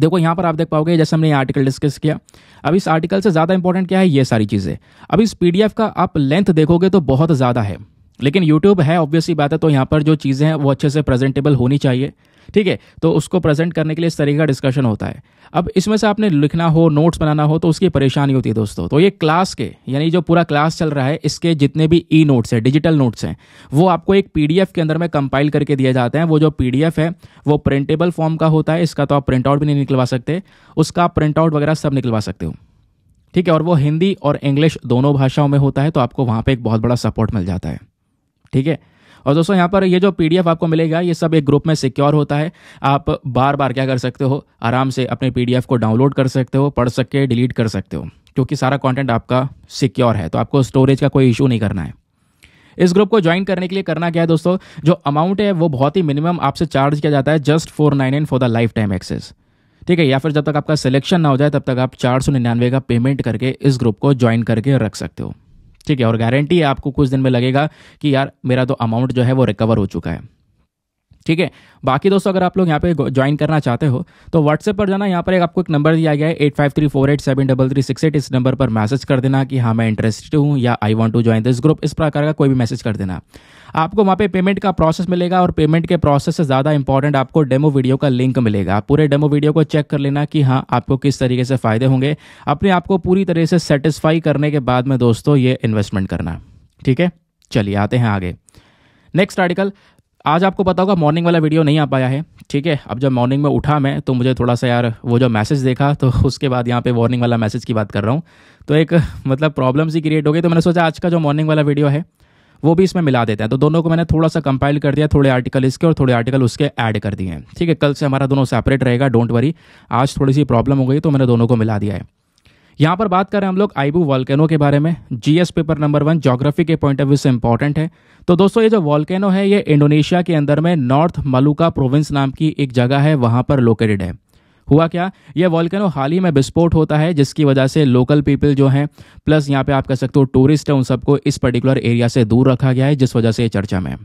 देखो यहाँ पर आप देख पाओगे जैसे हमने ये आर्टिकल डिस्कस किया अब इस आर्टिकल से ज़्यादा इंपॉर्टेंट क्या है ये सारी चीज़ें अब इस पी का आप लेंथ देखोगे तो बहुत ज़्यादा है लेकिन यूट्यूब है ऑब्वियसली बात है तो यहाँ पर जो चीज़ें हैं वो अच्छे से प्रेजेंटेबल होनी चाहिए ठीक है तो उसको प्रेजेंट करने के लिए इस तरीके का डिस्कशन होता है अब इसमें से आपने लिखना हो नोट्स बनाना हो तो उसकी परेशानी होती है दोस्तों तो ये क्लास के यानी जो पूरा क्लास चल रहा है इसके जितने भी ई नोट्स हैं डिजिटल नोट्स हैं वो आपको एक पी के अंदर में कंपाइल करके दिए जाते हैं वो जो पी है वो प्रिंटेबल फॉर्म का होता है इसका तो आप प्रिंट आउट भी नहीं निकलवा सकते उसका आप प्रिंट आउट वगैरह सब निकलवा सकते हो ठीक है और वो हिंदी और इंग्लिश दोनों भाषाओं में होता है तो आपको वहाँ पर एक बहुत बड़ा सपोर्ट मिल जाता है ठीक है और दोस्तों यहाँ पर ये जो पी आपको मिलेगा ये सब एक ग्रुप में सिक्योर होता है आप बार बार क्या कर सकते हो आराम से अपने पी को डाउनलोड कर सकते हो पढ़ सके डिलीट कर सकते हो क्योंकि सारा कॉन्टेंट आपका सिक्योर है तो आपको स्टोरेज का कोई इशू नहीं करना है इस ग्रुप को ज्वाइन करने के लिए करना क्या है दोस्तों जो अमाउंट है वो बहुत ही मिनिमम आपसे चार्ज किया जाता है just four nine nine for the lifetime access ठीक है या फिर जब तक आपका सिलेक्शन ना हो जाए तब तक आप चार सौ निन्यानवे का पेमेंट करके इस ग्रुप को ज्वाइन करके रख सकते हो ठीक है और गारंटी है आपको कुछ दिन में लगेगा कि यार मेरा तो अमाउंट जो है वो रिकवर हो चुका है ठीक है बाकी दोस्तों अगर आप लोग यहाँ पे ज्वाइन करना चाहते हो तो व्हाट्सएप पर जाना यहाँ पर एक आपको एक नंबर दिया गया है eight five three four eight seven double three six eight इस नंबर पर मैसेज कर देना कि हाँ मैं इंटरेस्टेड हूँ या I want to join this group इस प्रकार का कोई भी मैसेज कर देना आपको वहाँ पे पेमेंट का प्रोसेस मिलेगा और पेमेंट के प्रोसेस से ज़्यादा इंपॉर्टेंट आपको डेमो वीडियो का लिंक मिलेगा पूरे डेमो वीडियो को चेक कर लेना कि हाँ आपको किस तरीके से फ़ायदे होंगे अपने आप को पूरी तरह से सेटिस्फाई करने के बाद में दोस्तों ये इन्वेस्टमेंट करना ठीक है चलिए आते हैं आगे नेक्स्ट आर्टिकल आज आपको पता होगा मॉर्निंग वाला वीडियो नहीं आ पाया है ठीक है अब जब मॉर्निंग में उठा मैं तो मुझे थोड़ा सा यार वो जो मैसेज देखा तो उसके बाद यहाँ पे वार्निंग वाला मैसेज की बात कर रहा हूँ तो एक मतलब प्रॉब्लम सी क्रिएट हो गई तो मैंने सोचा आज का जो मॉर्निंग वाला वीडियो है वो भी इसमें मिला देते हैं तो दोनों को मैंने थोड़ा सा कंपाइल कर दिया थोड़े आर्टिकल इसके और थोड़े आर्टिकल उसके ऐड कर दिए हैं ठीक है कल से हमारा दोनों सेपरेट रहेगा डोंट वरी आज थोड़ी सी प्रॉब्लम हो गई तो मैंने दोनों को मिला दिया है यहाँ पर बात करें हम लोग आईबू वॉल्केनो के बारे में GS paper number one geography के पॉइंट ऑफ व्यू से इंपॉर्टेंट है तो दोस्तों ये जो वॉल्केनो है ये इंडोनेशिया के अंदर में नॉर्थ मलुका प्रोविंस नाम की एक जगह है वहाँ पर लोकेटेड है हुआ क्या यह वॉल्केनो हाल ही में विस्फोट होता है जिसकी वजह से लोकल पीपल जो हैं प्लस यहाँ पे आप कह सकते हो टूरिस्ट हैं उन सबको इस पर्टिकुलर एरिया से दूर रखा गया है जिस वजह से ये चर्चा में है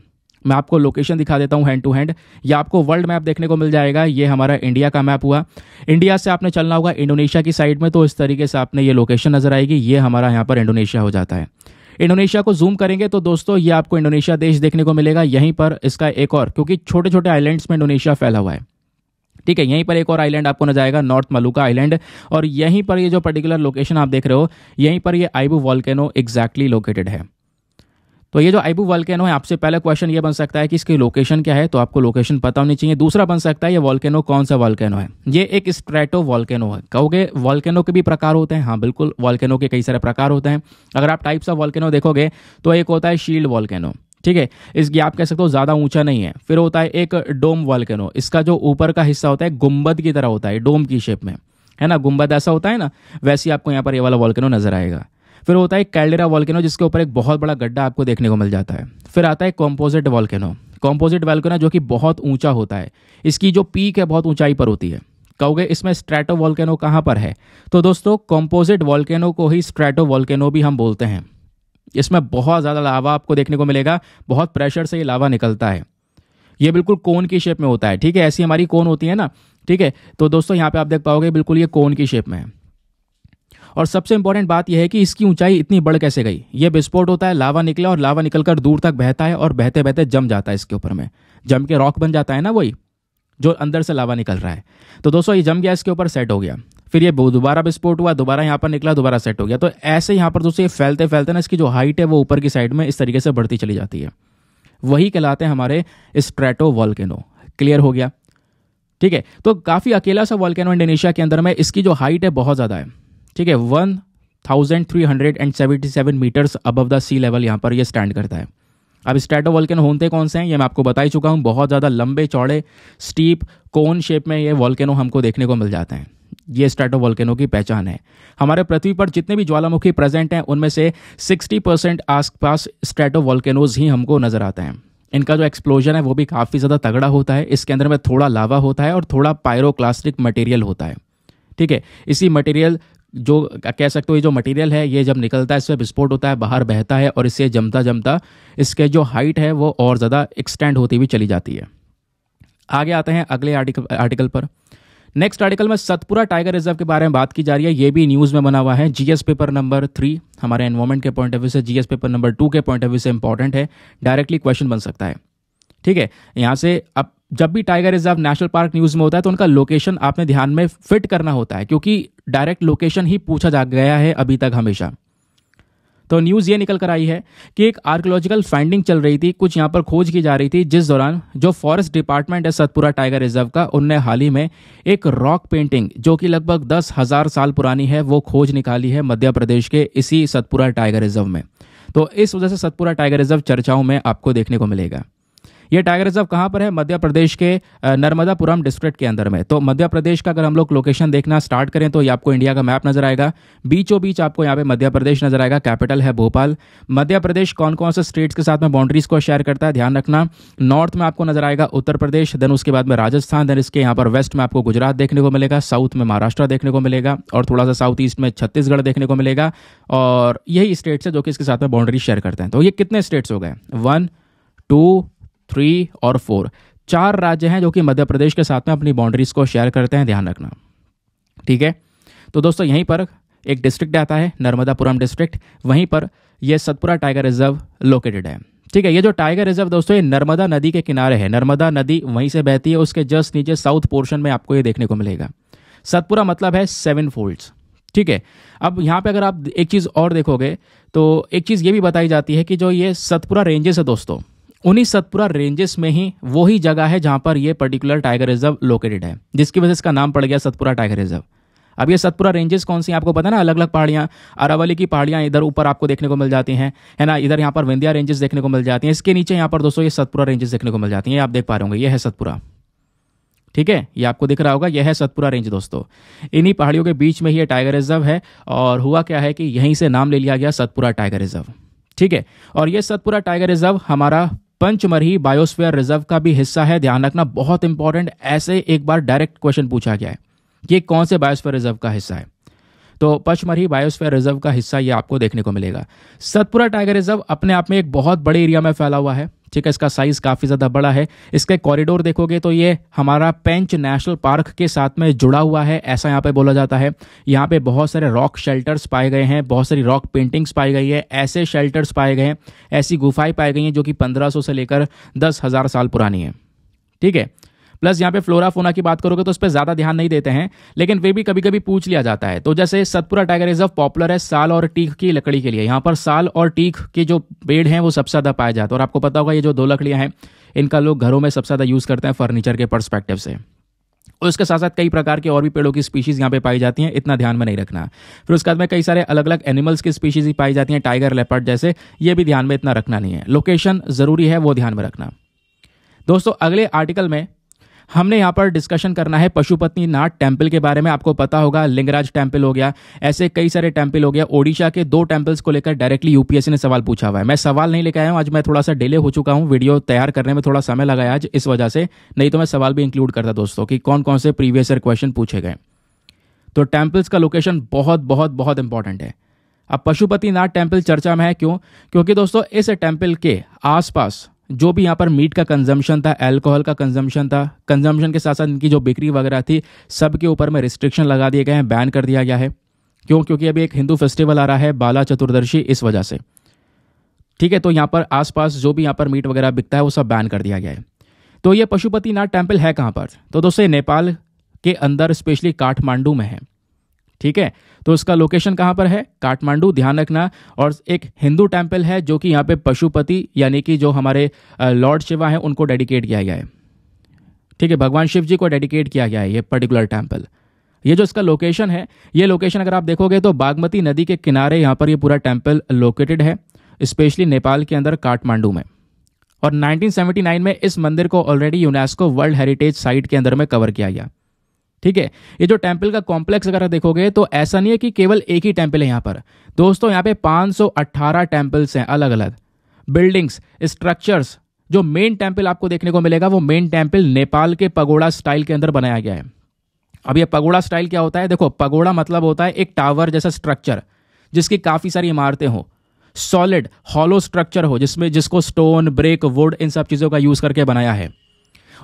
मैं आपको लोकेशन दिखा देता हूँ हैंड टू हैंड या आपको वर्ल्ड मैप देखने को मिल जाएगा ये हमारा इंडिया का मैप हुआ इंडिया से आपने चलना होगा इंडोनेशिया की साइड में तो इस तरीके से आपने ये लोकेशन नज़र आएगी ये हमारा यहाँ पर इंडोनेशिया हो जाता है इंडोनेशिया को जूम करेंगे तो दोस्तों ये आपको इंडोनेशिया देश देखने को मिलेगा यहीं पर इसका एक और क्योंकि छोटे छोटे आइलैंड्स में इंडोनेशिया फैला हुआ है ठीक है यहीं पर एक और आइलैंड आपको नजर आएगा नॉर्थ मलुका आइलैंड और यहीं पर ये जो पर्टिकुलर लोकेशन आप देख रहे हो यहीं पर ये आइबू वॉल्केनो एग्जैक्टली लोकेटेड है तो ये जो आइबू वॉल्केनो है आपसे पहला क्वेश्चन ये बन सकता है कि इसकी लोकेशन क्या है तो आपको लोकेशन पता होनी चाहिए दूसरा बन सकता है ये वॉल्केनो कौन सा वॉल्केनो है ये एक स्ट्रेटो वॉल्केनो है कहोगे वॉल्केनो के भी प्रकार होते हैं हाँ बिल्कुल वॉल्केनो के कई सारे प्रकार होते हैं अगर आप टाइप्स ऑफ वॉल्केनो देखोगे तो एक होता है शील्ड वॉल्केनो ठीक है इसकी आप कह सकते हो ज़्यादा ऊंचा नहीं है फिर होता है एक डोम वॉल्केनो इसका जो ऊपर का हिस्सा होता है गुम्बद की तरह होता है डोम की शेप में है ना गुम्बद ऐसा होता है ना वैसे आपको यहाँ पर ये वाला वॉल्केनो नजर आएगा फिर होता है कैलडेरा वॉल्केनो जिसके ऊपर एक बहुत बड़ा गड्ढा आपको देखने को मिल जाता है फिर आता है कॉम्पोजिट वॉल्केनो कॉम्पोजिट वॉल्केनो जो कि बहुत ऊंचा होता है इसकी जो पीक है बहुत ऊंचाई पर होती है कहोगे इसमें स्ट्रैटो वॉल्केनो कहाँ पर है तो दोस्तों कॉम्पोजिट वॉल्केनो को ही स्ट्रैटो वॉल्केनो भी हम बोलते हैं इसमें बहुत ज़्यादा लावा आपको देखने को मिलेगा बहुत प्रेशर से ये लावा निकलता है ये बिल्कुल कोन की शेप में होता है ठीक है ऐसी हमारी कोन होती है ना ठीक है तो दोस्तों यहाँ पे आप देख पाओगे बिल्कुल ये कोन की शेप में है और सबसे इंपॉर्टेंट बात यह है कि इसकी ऊंचाई इतनी बढ़ कैसे गई यह विस्फोट होता है लावा निकला और लावा निकलकर दूर तक बहता है और बहते बहते जम जाता है इसके ऊपर में जम के रॉक बन जाता है ना वही जो अंदर से लावा निकल रहा है तो दोस्तों ये जम गया इसके ऊपर सेट हो गया फिर ये दोबारा विस्फोट हुआ दोबारा यहाँ पर निकला दोबारा सेट हो गया तो ऐसे यहाँ पर दोस्तों ये फैलते फैलते ना इसकी जो हाइट है वो ऊपर की साइड में इस तरीके से बढ़ती चली जाती है वही कहलाते हैं हमारे स्ट्रेटो वॉल्केनो क्लियर हो गया ठीक है तो काफ़ी अकेला सा वॉल्केनो इंडोनेशिया के अंदर में इसकी जो हाइट है बहुत ज़्यादा है ठीक है one thousand three hundred and seventy seven metres above the sea level यहाँ पर ये स्टैंड करता है अब स्ट्रेटो वॉल्केन होते कौन से हैं ये मैं आपको बता ही चुका हूँ बहुत ज़्यादा लंबे चौड़े स्टीप कोन शेप में ये वॉल्केनो हमको देखने को मिल जाते हैं ये स्ट्रेटो वॉल्केनो की पहचान है हमारे पृथ्वी पर जितने भी ज्वालामुखी प्रेजेंट हैं उनमें से सिक्सटी परसेंट आसपास स्ट्रेटो वॉल्केनोज ही हमको नजर आते हैं इनका जो एक्सप्लोजन है वो भी काफ़ी ज़्यादा तगड़ा होता है इसके अंदर में थोड़ा लावा होता है और थोड़ा पायरोक्लास्टिक मटेरियल होता है ठीक है इसी मटेरियल जो कह सकते हो ये जो मटेरियल है ये जब निकलता है इसमें विस्फोट होता है बाहर बहता है और इससे जमता जमता इसके जो हाइट है वो और ज़्यादा एक्सटेंड होती हुई चली जाती है आगे आते हैं अगले आर्टिकल आर्टिकल पर नेक्स्ट आर्टिकल में सतपुरा टाइगर रिजर्व के बारे में बात की जा रही है ये भी न्यूज़ में बना हुआ है जीएस पेपर नंबर थ्री हमारे एनवायरमेंट के पॉइंट ऑफ व्यू से जीएस पेपर नंबर टू के पॉइंट ऑफ व्यू से इंपॉर्टेंट है डायरेक्टली क्वेश्चन बन सकता है ठीक है यहाँ से अब जब भी tiger reserve national park news में होता है तो उनका लोकेशन आपने ध्यान में फिट करना होता है क्योंकि डायरेक्ट लोकेशन ही पूछा जा गया है अभी तक हमेशा तो न्यूज़ ये निकल कर आई है कि एक आर्कोलॉजिकल फाइंडिंग चल रही थी कुछ यहां पर खोज की जा रही थी जिस दौरान जो फॉरेस्ट डिपार्टमेंट है सतपुरा टाइगर रिजर्व का उनने हाल ही में एक रॉक पेंटिंग जो कि लगभग दस हज़ार साल पुरानी है वो खोज निकाली है मध्य प्रदेश के इसी सतपुरा टाइगर रिजर्व में तो इस वजह से सतपुरा टाइगर रिजर्व चर्चाओं में आपको देखने को मिलेगा ये टाइगर रिजर्व कहाँ पर है मध्य प्रदेश के नर्मदापुरम डिस्ट्रिक्ट के अंदर में तो मध्य प्रदेश का अगर हम लोग लोकेशन देखना स्टार्ट करें तो ये आपको इंडिया का मैप नजर आएगा बीचों बीच आपको यहाँ पे मध्य प्रदेश नजर आएगा कैपिटल है भोपाल मध्य प्रदेश कौन कौन से स्टेट्स के साथ में बाउंड्रीज को शेयर करता है ध्यान रखना नॉर्थ में आपको नजर आएगा उत्तर प्रदेश देन उसके बाद में राजस्थान देन इसके यहाँ पर वेस्ट में आपको गुजरात देखने को मिलेगा साउथ में महाराष्ट्र देखने को मिलेगा और थोड़ा सा साउथ ईस्ट में छत्तीसगढ़ देखने को मिलेगा और यही स्टेट्स है जो कि इसके साथ में बाउंड्री शेयर करते हैं तो ये कितने स्टेट्स हो गए वन टू थ्री और फोर चार राज्य हैं जो कि मध्य प्रदेश के साथ में अपनी बाउंड्रीज को शेयर करते हैं ध्यान रखना ठीक है तो दोस्तों यहीं पर एक डिस्ट्रिक्ट आता है नर्मदापुरम डिस्ट्रिक्ट वहीं पर यह सतपुरा टाइगर रिजर्व लोकेटेड है ठीक है ये जो टाइगर रिजर्व दोस्तों ये नर्मदा नदी के किनारे है नर्मदा नदी वहीं से बहती है उसके जस्ट नीचे साउथ पोर्शन में आपको ये देखने को मिलेगा सतपुरा मतलब है सेवन फोल्ड्स ठीक है अब यहाँ पे अगर आप एक चीज़ और देखोगे तो एक चीज़ ये भी बताई जाती है कि जो ये सतपुरा रेंजेस है दोस्तों उन्हीं सतपुरा रेंजेस में ही वही जगह है जहां पर ये पर्टिकुलर टाइगर रिजर्व लोकेटेड है जिसकी वजह से इसका नाम पड़ गया सतपुरा टाइगर रिजर्व अब ये सतपुरा रेंजेस कौन सी आपको पता ना अलग अलग पहाड़ियाँ अरावली की पहाड़ियाँ इधर ऊपर आपको देखने को मिल जाती हैं है ना इधर यहाँ पर विंध्या रेंजेस देखने को मिल जाती हैं इसके नीचे यहाँ पर दोस्तों ये सतपुरा रेंजेस देखने को मिल जाती हैं आप देख पा रहे होंगे ये है सतपुरा ठीक है ये आपको दिख रहा होगा यह है सतपुरा रेंज दोस्तों इन्हीं पहाड़ियों के बीच में ही ये टाइगर रिजर्व है और हुआ क्या है कि यहीं से नाम ले लिया गया सतपुरा टाइगर रिजर्व ठीक है और ये सतपुरा टाइगर रिजर्व हमारा पंचमरही बायोस्फीयर रिजर्व का भी हिस्सा है ध्यान रखना बहुत इंपॉर्टेंट ऐसे एक बार डायरेक्ट क्वेश्चन पूछा गया है कि कौन से बायोस्फीयर रिजर्व का हिस्सा है तो पचमरही बायोस्फेयर रिजर्व का हिस्सा ये आपको देखने को मिलेगा सतपुरा टाइगर रिजर्व अपने आप में एक बहुत बड़े एरिया में फैला हुआ है ठीक है इसका साइज काफ़ी ज़्यादा बड़ा है इसके कॉरिडोर देखोगे तो ये हमारा पेंच नेशनल पार्क के साथ में जुड़ा हुआ है ऐसा यहाँ पे बोला जाता है यहाँ पे बहुत सारे रॉक शेल्टर्स पाए गए हैं बहुत सारी रॉक पेंटिंग्स पाई गई है ऐसे शेल्टर्स पाए गए हैं ऐसी गुफाएं पाई गई हैं जो कि पंद्रह से लेकर दस हज़ार साल पुरानी है ठीक है प्लस यहाँ पे फ्लोरा फोना की बात करोगे तो उस पर ज़्यादा ध्यान नहीं देते हैं लेकिन वे भी कभी कभी पूछ लिया जाता है तो जैसे सतपुरा टाइगर रिजर्व पॉपुलर है साल और टीक की लकड़ी के लिए यहाँ पर साल और टीक के जो पेड़ हैं वो सबसे ज़्यादा पाया जाता है और आपको पता होगा ये जो दो लकड़ियाँ हैं इनका लोग घरों में सबसे ज़्यादा यूज़ करते हैं फर्नीचर के परस्पेक्टिव से और उसके साथ साथ कई प्रकार के और भी पेड़ों की स्पीशीज़ यहाँ पे पाई जाती हैं इतना ध्यान में नहीं रखना फिर उसके बाद में कई सारे अलग अलग एनिमल्स की स्पीशीज़ ही पाई जाती हैं टाइगर लेपर्ड जैसे ये भी ध्यान में इतना रखना नहीं है लोकेशन ज़रूरी है वो ध्यान में रखना दोस्तों अगले आर्टिकल में हमने यहाँ पर डिस्कशन करना है पशुपतिनाथ टेम्पल के बारे में आपको पता होगा लिंगराज टेम्पल हो गया ऐसे कई सारे टेम्पल हो गया ओडिशा के दो टेम्पल्स को लेकर डायरेक्टली यूपीएससी ने सवाल पूछा हुआ है मैं सवाल नहीं लेकर आया हूँ आज मैं थोड़ा सा डिले हो चुका हूँ वीडियो तैयार करने में थोड़ा समय लगाया आज इस वजह से नहीं तो मैं सवाल भी इंक्लूड करता दोस्तों कि कौन कौन से प्रीवियस ईयर क्वेश्चन पूछे गए तो टेम्पल्स का लोकेशन बहुत बहुत बहुत इंपॉर्टेंट है अब पशुपतिनाथ टेम्पल चर्चा में है क्यों क्योंकि दोस्तों इस टेम्पल के आसपास जो भी यहाँ पर मीट का कंजम्पशन था अल्कोहल का कंजम्पशन था कंजम्पशन के साथ साथ इनकी जो बिक्री वगैरह थी सब के ऊपर में रिस्ट्रिक्शन लगा दिए गए हैं बैन कर दिया गया है क्यों क्योंकि अभी एक हिंदू फेस्टिवल आ रहा है बाला चतुर्दशी इस वजह से ठीक है तो यहाँ पर आसपास जो भी यहाँ पर मीट वगैरह बिकता है वो सब बैन कर दिया गया है तो ये पशुपतिनाथ टेम्पल है कहाँ पर तो दोस्तों नेपाल के अंदर स्पेशली काठमांडू में है ठीक है तो उसका लोकेशन कहाँ पर है काठमांडू ध्यान रखना और एक हिंदू टेम्पल है जो कि यहाँ पे पशुपति यानी कि जो हमारे लॉर्ड शिवा हैं उनको डेडिकेट किया गया है ठीक है भगवान शिव जी को डेडिकेट किया गया है ये पर्टिकुलर टेम्पल ये जो इसका लोकेशन है ये लोकेशन अगर आप देखोगे तो बागमती नदी के किनारे यहाँ पर ये पूरा टेम्पल लोकेटेड है स्पेशली नेपाल के अंदर काठमांडू में और 1979 में इस मंदिर को already UNESCO world heritage site के अंदर में कवर किया गया ठीक है ये जो टेम्पल का कॉम्प्लेक्स अगर देखोगे तो ऐसा नहीं है कि केवल एक ही टेम्पल है यहाँ पर दोस्तों यहाँ पे 518 टेम्पल्स हैं अलग अलग बिल्डिंग्स स्ट्रक्चर्स जो मेन टेम्पल आपको देखने को मिलेगा वो मेन टेम्पल नेपाल के पगोड़ा स्टाइल के अंदर बनाया गया है अब ये पगोड़ा स्टाइल क्या होता है देखो पगोड़ा मतलब होता है एक टावर जैसा स्ट्रक्चर जिसकी काफ़ी सारी इमारतें हों सॉलिड हॉलो स्ट्रक्चर हो जिसमें जिसको स्टोन ब्रेक वुड इन सब चीज़ों का यूज़ करके बनाया है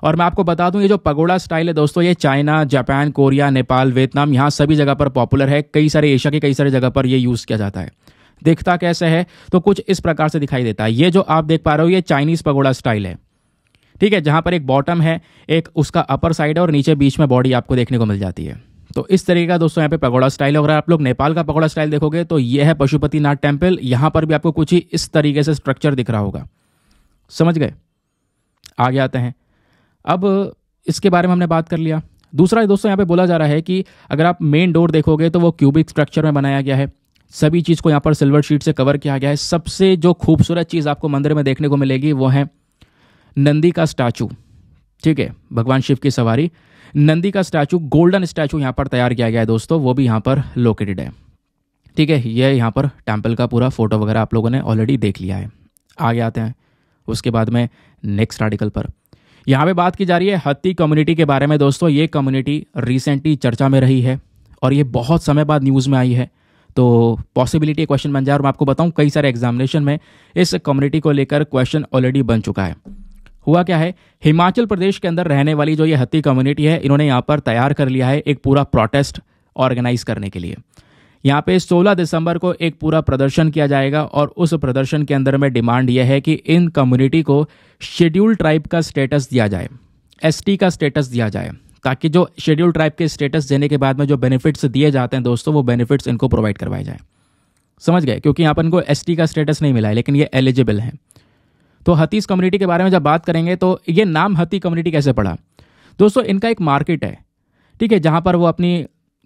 और मैं आपको बता दूं ये जो पगोड़ा स्टाइल है दोस्तों ये China Japan Korea Nepal Vietnam यहाँ सभी जगह पर पॉपुलर है कई सारे एशिया के कई सारे जगह पर ये यूज़ किया जाता है दिखता कैसे है तो कुछ इस प्रकार से दिखाई देता है ये जो आप देख पा रहे हो ये चाइनीज़ पगोड़ा स्टाइल है ठीक है जहाँ पर एक बॉटम है एक उसका अपर साइड है और नीचे बीच में बॉडी आपको देखने को मिल जाती है तो इस तरीके का दोस्तों यहाँ पे पगोड़ा स्टाइल है अगर आप लोग नेपाल का पगोड़ा स्टाइल देखोगे तो ये है पशुपतिनाथ टेम्पल यहाँ पर भी आपको कुछ ही इस तरीके से स्ट्रक्चर दिख रहा होगा समझ गए आगे आते हैं अब इसके बारे में हमने बात कर लिया दूसरा दोस्तों यहाँ पे बोला जा रहा है कि अगर आप मेन डोर देखोगे तो वो क्यूबिक स्ट्रक्चर में बनाया गया है सभी चीज़ को यहाँ पर सिल्वर शीट से कवर किया गया है सबसे जो खूबसूरत चीज़ आपको मंदिर में देखने को मिलेगी वो है नंदी का स्टैचू ठीक है भगवान शिव की सवारी नंदी का स्टैचू गोल्डन स्टैचू यहाँ पर तैयार किया गया है दोस्तों वो भी यहाँ पर लोकेटेड है ठीक है ये यहाँ पर टेम्पल का पूरा फोटो वगैरह आप लोगों ने ऑलरेडी देख लिया है आगे आते हैं उसके बाद में नेक्स्ट आर्टिकल पर यहाँ पे बात की जा रही है हत्ती कम्युनिटी के बारे में दोस्तों ये कम्युनिटी रिसेंटली चर्चा में रही है और ये बहुत समय बाद न्यूज़ में आई है तो पॉसिबिलिटी क्वेश्चन बन जाए और मैं आपको बताऊँ कई सारे एग्जामिनेशन में इस कम्युनिटी को लेकर क्वेश्चन ऑलरेडी बन चुका है हुआ क्या है हिमाचल प्रदेश के अंदर रहने वाली जो ये हत्ती कम्युनिटी है इन्होंने यहाँ पर तैयार कर लिया है एक पूरा प्रोटेस्ट ऑर्गेनाइज करने के लिए यहाँ पे 16 दिसंबर को एक पूरा प्रदर्शन किया जाएगा और उस प्रदर्शन के अंदर में डिमांड यह है कि इन कम्युनिटी को शेड्यूल ट्राइब का स्टेटस दिया जाए एस का स्टेटस दिया जाए ताकि जो शेड्यूल ट्राइब के स्टेटस देने के बाद में जो बेनिफिट्स दिए जाते हैं दोस्तों वो बेनिफिट्स इनको प्रोवाइड करवाए जाए समझ गए क्योंकि यहाँ पर इनको एस का स्टेटस नहीं मिला है लेकिन ये एलिजिबल है तो हतीस कम्युनिटी के बारे में जब बात करेंगे तो ये नाम हती कम्युनिटी कैसे पड़ा दोस्तों इनका एक मार्केट है ठीक है जहाँ पर वो अपनी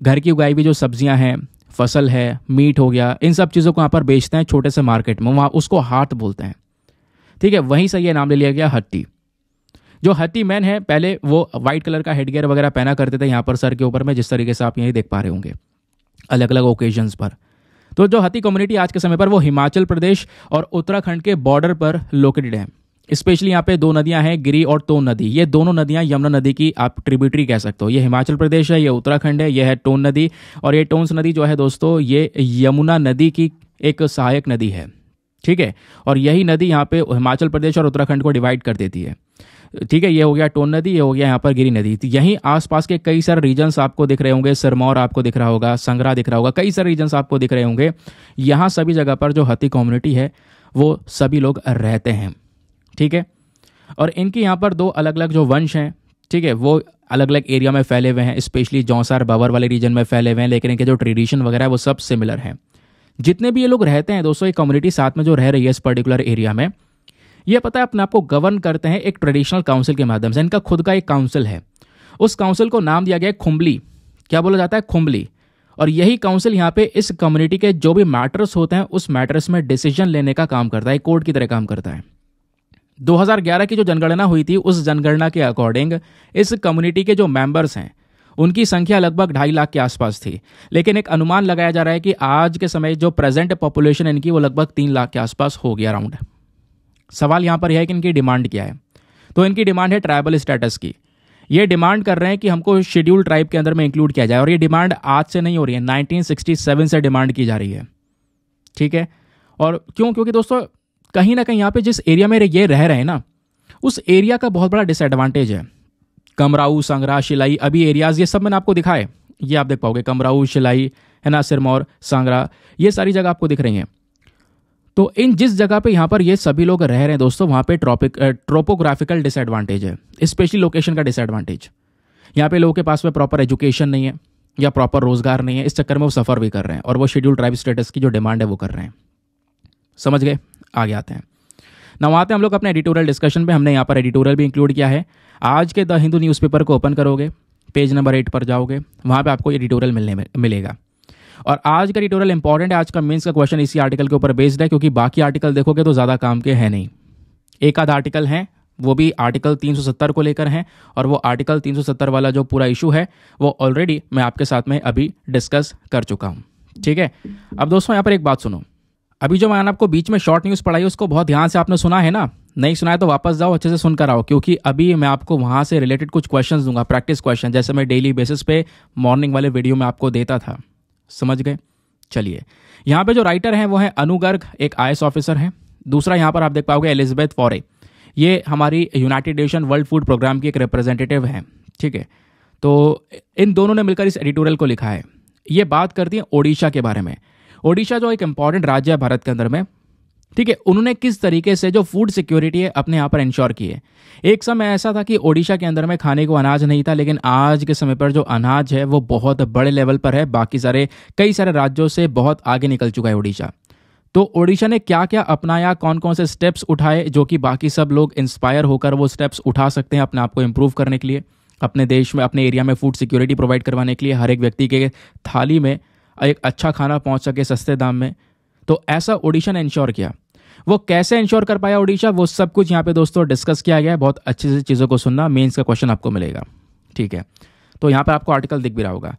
घर की उगाई हुई जो सब्जियाँ हैं फसल है मीट हो गया इन सब चीज़ों को यहाँ पर बेचते हैं छोटे से मार्केट में वहाँ उसको हाट बोलते हैं ठीक है वहीं से यह नाम ले लिया गया हत्ती जो हत्ती मैन है पहले वो वाइट कलर का हेडगेयर वगैरह पहना करते थे यहाँ पर सर के ऊपर में जिस तरीके से आप यहीं देख पा रहे होंगे अलग अलग ओकेजन्स पर तो जो हती कम्युनिटी आज के समय पर वो हिमाचल प्रदेश और उत्तराखंड के बॉर्डर पर लोकेटेड है स्पेशली यहाँ पे दो नदियां हैं गिरी और टोन नदी ये दोनों नदियां यमुना नदी की आप ट्रिब्यूटरी कह सकते हो ये हिमाचल प्रदेश है ये उत्तराखंड है ये है टोन नदी और ये टोन्स नदी जो है दोस्तों ये यमुना नदी की एक सहायक नदी है ठीक है और यही नदी यहाँ पे हिमाचल प्रदेश और उत्तराखंड को डिवाइड कर देती है ठीक है ये हो गया टोन नदी ये हो गया यहाँ पर गिरी नदी तो यहीं आसपास के कई सारे रीजन्स आपको दिख रहे होंगे सिरमौर आपको दिख रहा होगा संगरा दिख रहा होगा कई सारे रीजन्स आपको दिख रहे होंगे यहाँ सभी जगह पर जो हती कम्युनिटी है वो सभी लोग रहते हैं ठीक है और इनके यहाँ पर दो अलग अलग जो वंश हैं ठीक है वो अलग अलग एरिया में फैले हुए हैं स्पेशली जौसार बावर वाले रीजन में फैले हुए हैं लेकिन इनके जो ट्रेडिशन वगैरह है वो सब सिमिलर हैं जितने भी ये लोग रहते हैं दोस्तों ये कम्युनिटी साथ में जो रह रही है इस पर्टिकुलर एरिया में ये पता है अपने आप को गवर्न करते हैं एक ट्रेडिशनल काउंसिल के माध्यम से इनका खुद का एक काउंसिल है उस काउंसिल को नाम दिया गया है खुम्बली क्या बोला जाता है खुम्बली और यही काउंसिल यहाँ पे इस कम्युनिटी के जो भी मैटर्स होते हैं उस मैटर्स में डिसीजन लेने का काम करता है कोर्ट की तरह काम करता है 2011 की जो जनगणना हुई थी उस जनगणना के अकॉर्डिंग इस कम्युनिटी के जो मेंबर्स हैं उनकी संख्या लगभग ढाई लाख के आसपास थी लेकिन एक अनुमान लगाया जा रहा है कि आज के समय जो प्रेजेंट पॉपुलेशन इनकी वो लगभग तीन लाख के आसपास हो गया अराउंड सवाल यहाँ पर यह है कि इनकी डिमांड क्या है तो इनकी डिमांड है ट्राइबल स्टेटस की ये डिमांड कर रहे हैं कि हमको शेड्यूल ट्राइब के अंदर में इंक्लूड किया जाए और ये डिमांड आज से नहीं हो रही है 1967 से डिमांड की जा रही है ठीक है और क्यों क्योंकि दोस्तों कहीं ना कहीं यहाँ पे जिस एरिया में ये रह रहे हैं ना उस एरिया का बहुत बड़ा डिसएडवांटेज है कमराऊ सांगरा शिलाई अभी एरियाज ये सब मैंने आपको दिखाए ये आप देख पाओगे कमराऊ शिलाई है ना सिरमौर सांगरा ये सारी जगह आपको दिख रही हैं तो इन जिस जगह पे यहाँ पर ये सभी लोग रह रहे हैं दोस्तों वहाँ पे ट्रॉपिक ट्रोपोग्राफिकल डिसएडवांटेज है स्पेशली लोकेशन का डिसएडवांटेज यहाँ पे लोगों के पास में प्रॉपर एजुकेशन नहीं है या प्रॉपर रोजगार नहीं है इस चक्कर में वो सफ़र भी कर रहे हैं और वो शेड्यूल ट्राइब स्टेटस की जो डिमांड है वो कर रहे हैं समझ गए आगे आते हैं ना आते हैं हम लोग अपने एडिटोरियल डिस्कशन पे हमने यहाँ पर एडिटोरियल भी इंक्लूड किया है आज के द हिंदू न्यूज़पेपर को ओपन करोगे पेज नंबर एट पर जाओगे वहाँ पे आपको एडिटोरियल मिलने मिलेगा और आज का एडिटोरियल इंपॉर्टेंट है आज का मेंस का क्वेश्चन इसी आर्टिकल के ऊपर बेस्ड है क्योंकि बाकी आर्टिकल देखोगे तो ज़्यादा काम के हैं नहीं एक आध आर्टिकल हैं वो भी आर्टिकल 370 को लेकर हैं और वो आर्टिकल 370 वाला जो पूरा इशू है वो ऑलरेडी मैं आपके साथ में अभी डिस्कस कर चुका हूँ ठीक है अब दोस्तों यहाँ पर एक बात सुनो अभी जो मैंने आपको बीच में शॉर्ट न्यूज़ पढ़ाई उसको बहुत ध्यान से आपने सुना है ना नहीं सुना है तो वापस जाओ अच्छे से सुनकर आओ क्योंकि अभी मैं आपको वहाँ से रिलेटेड कुछ क्वेश्चन दूंगा प्रैक्टिस क्वेश्चन जैसे मैं डेली बेसिस पे मॉर्निंग वाले वीडियो में आपको देता था समझ गए चलिए यहाँ पे जो राइटर हैं वो हैं अनुगर्ग एक आई ऑफिसर हैं दूसरा यहाँ पर आप देख पाओगे एलिजबेथ फॉरे ये हमारी United Nation World Food Programme की एक रिप्रेजेंटेटिव हैं ठीक है तो इन दोनों ने मिलकर इस एडिटोरियल को लिखा है ये बात करती है ओडिशा के बारे में ओडिशा जो एक इंपॉर्टेंट राज्य है भारत के अंदर में ठीक है उन्होंने किस तरीके से जो फूड सिक्योरिटी है अपने यहाँ पर इंश्योर की है एक समय ऐसा था कि ओडिशा के अंदर में खाने को अनाज नहीं था लेकिन आज के समय पर जो अनाज है वो बहुत बड़े लेवल पर है बाकी सारे कई सारे राज्यों से बहुत आगे निकल चुका है ओडिशा तो ओडिशा ने क्या क्या अपनाया कौन कौन से स्टेप्स उठाए जो कि बाकी सब लोग इंस्पायर होकर वो स्टेप्स उठा सकते हैं अपने आप को इम्प्रूव करने के लिए अपने देश में अपने एरिया में फूड सिक्योरिटी प्रोवाइड करवाने के लिए हर एक व्यक्ति के थाली में एक अच्छा खाना पहुंच सके सस्ते दाम में तो ऐसा ओडिशा ने इंश्योर किया वो कैसे इंश्योर कर पाया ओडिशा वो सब कुछ यहाँ पे दोस्तों डिस्कस किया गया है बहुत अच्छे से चीज़ों को सुनना मेंस का क्वेश्चन आपको मिलेगा ठीक है तो यहाँ पर आपको आर्टिकल दिख भी रहा होगा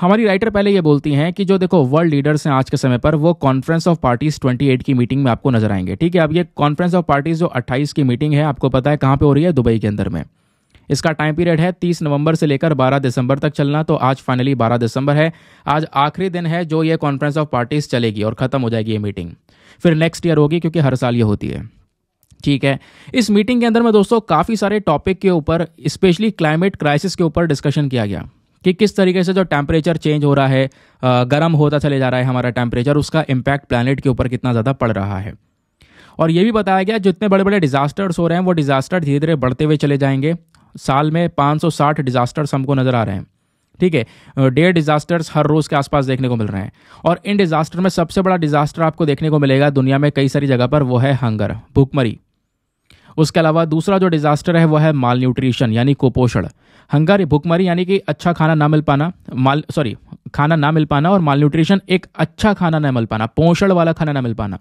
हमारी राइटर पहले ये बोलती हैं कि जो देखो वर्ल्ड लीडर्स हैं आज के समय पर वो कॉन्फ्रेंस ऑफ पार्टीज 28 की मीटिंग में आपको नजर आएंगे ठीक है अब ये कॉन्फ्रेंस ऑफ पार्टीज जो 28 की मीटिंग है आपको पता है कहाँ पे हो रही है दुबई के अंदर में इसका टाइम पीरियड है तीस नवंबर से लेकर बारह दिसंबर तक चलना तो आज फाइनली बारह दिसंबर है आज आखिरी दिन है जो ये कॉन्फ्रेंस ऑफ पार्टीज चलेगी और ख़त्म हो जाएगी ये मीटिंग फिर नेक्स्ट ईयर होगी क्योंकि हर साल ये होती है ठीक है इस मीटिंग के अंदर में दोस्तों काफ़ी सारे टॉपिक के ऊपर स्पेशली क्लाइमेट क्राइसिस के ऊपर डिस्कशन किया गया कि किस तरीके से जो टेम्परेचर चेंज हो रहा है गर्म होता चले जा रहा है हमारा टेम्परेचर उसका इम्पैक्ट प्लानट के ऊपर कितना ज़्यादा पड़ रहा है और ये भी बताया गया जितने बड़े बड़े डिजास्टर्स हो रहे हैं वो डिजास्टर धीरे धीरे बढ़ते हुए चले जाएंगे साल में 560 डिजास्टर्स हमको नज़र आ रहे हैं ठीक है डेढ़ डिजास्टर्स हर रोज़ के आसपास देखने को मिल रहे हैं और इन डिजास्टर में सबसे बड़ा डिजास्टर आपको देखने को मिलेगा दुनिया में कई सारी जगह पर वो है हंगर भूखमरी उसके अलावा दूसरा जो डिजास्टर है वह है माल न्यूट्रिशन यानी कुपोषण हंगर भुखमरी यानी कि अच्छा खाना ना मिल पाना माल सॉरी खाना ना मिल पाना और माल न्यूट्रिशन एक अच्छा खाना ना मिल पाना पोषण वाला खाना ना मिल पाना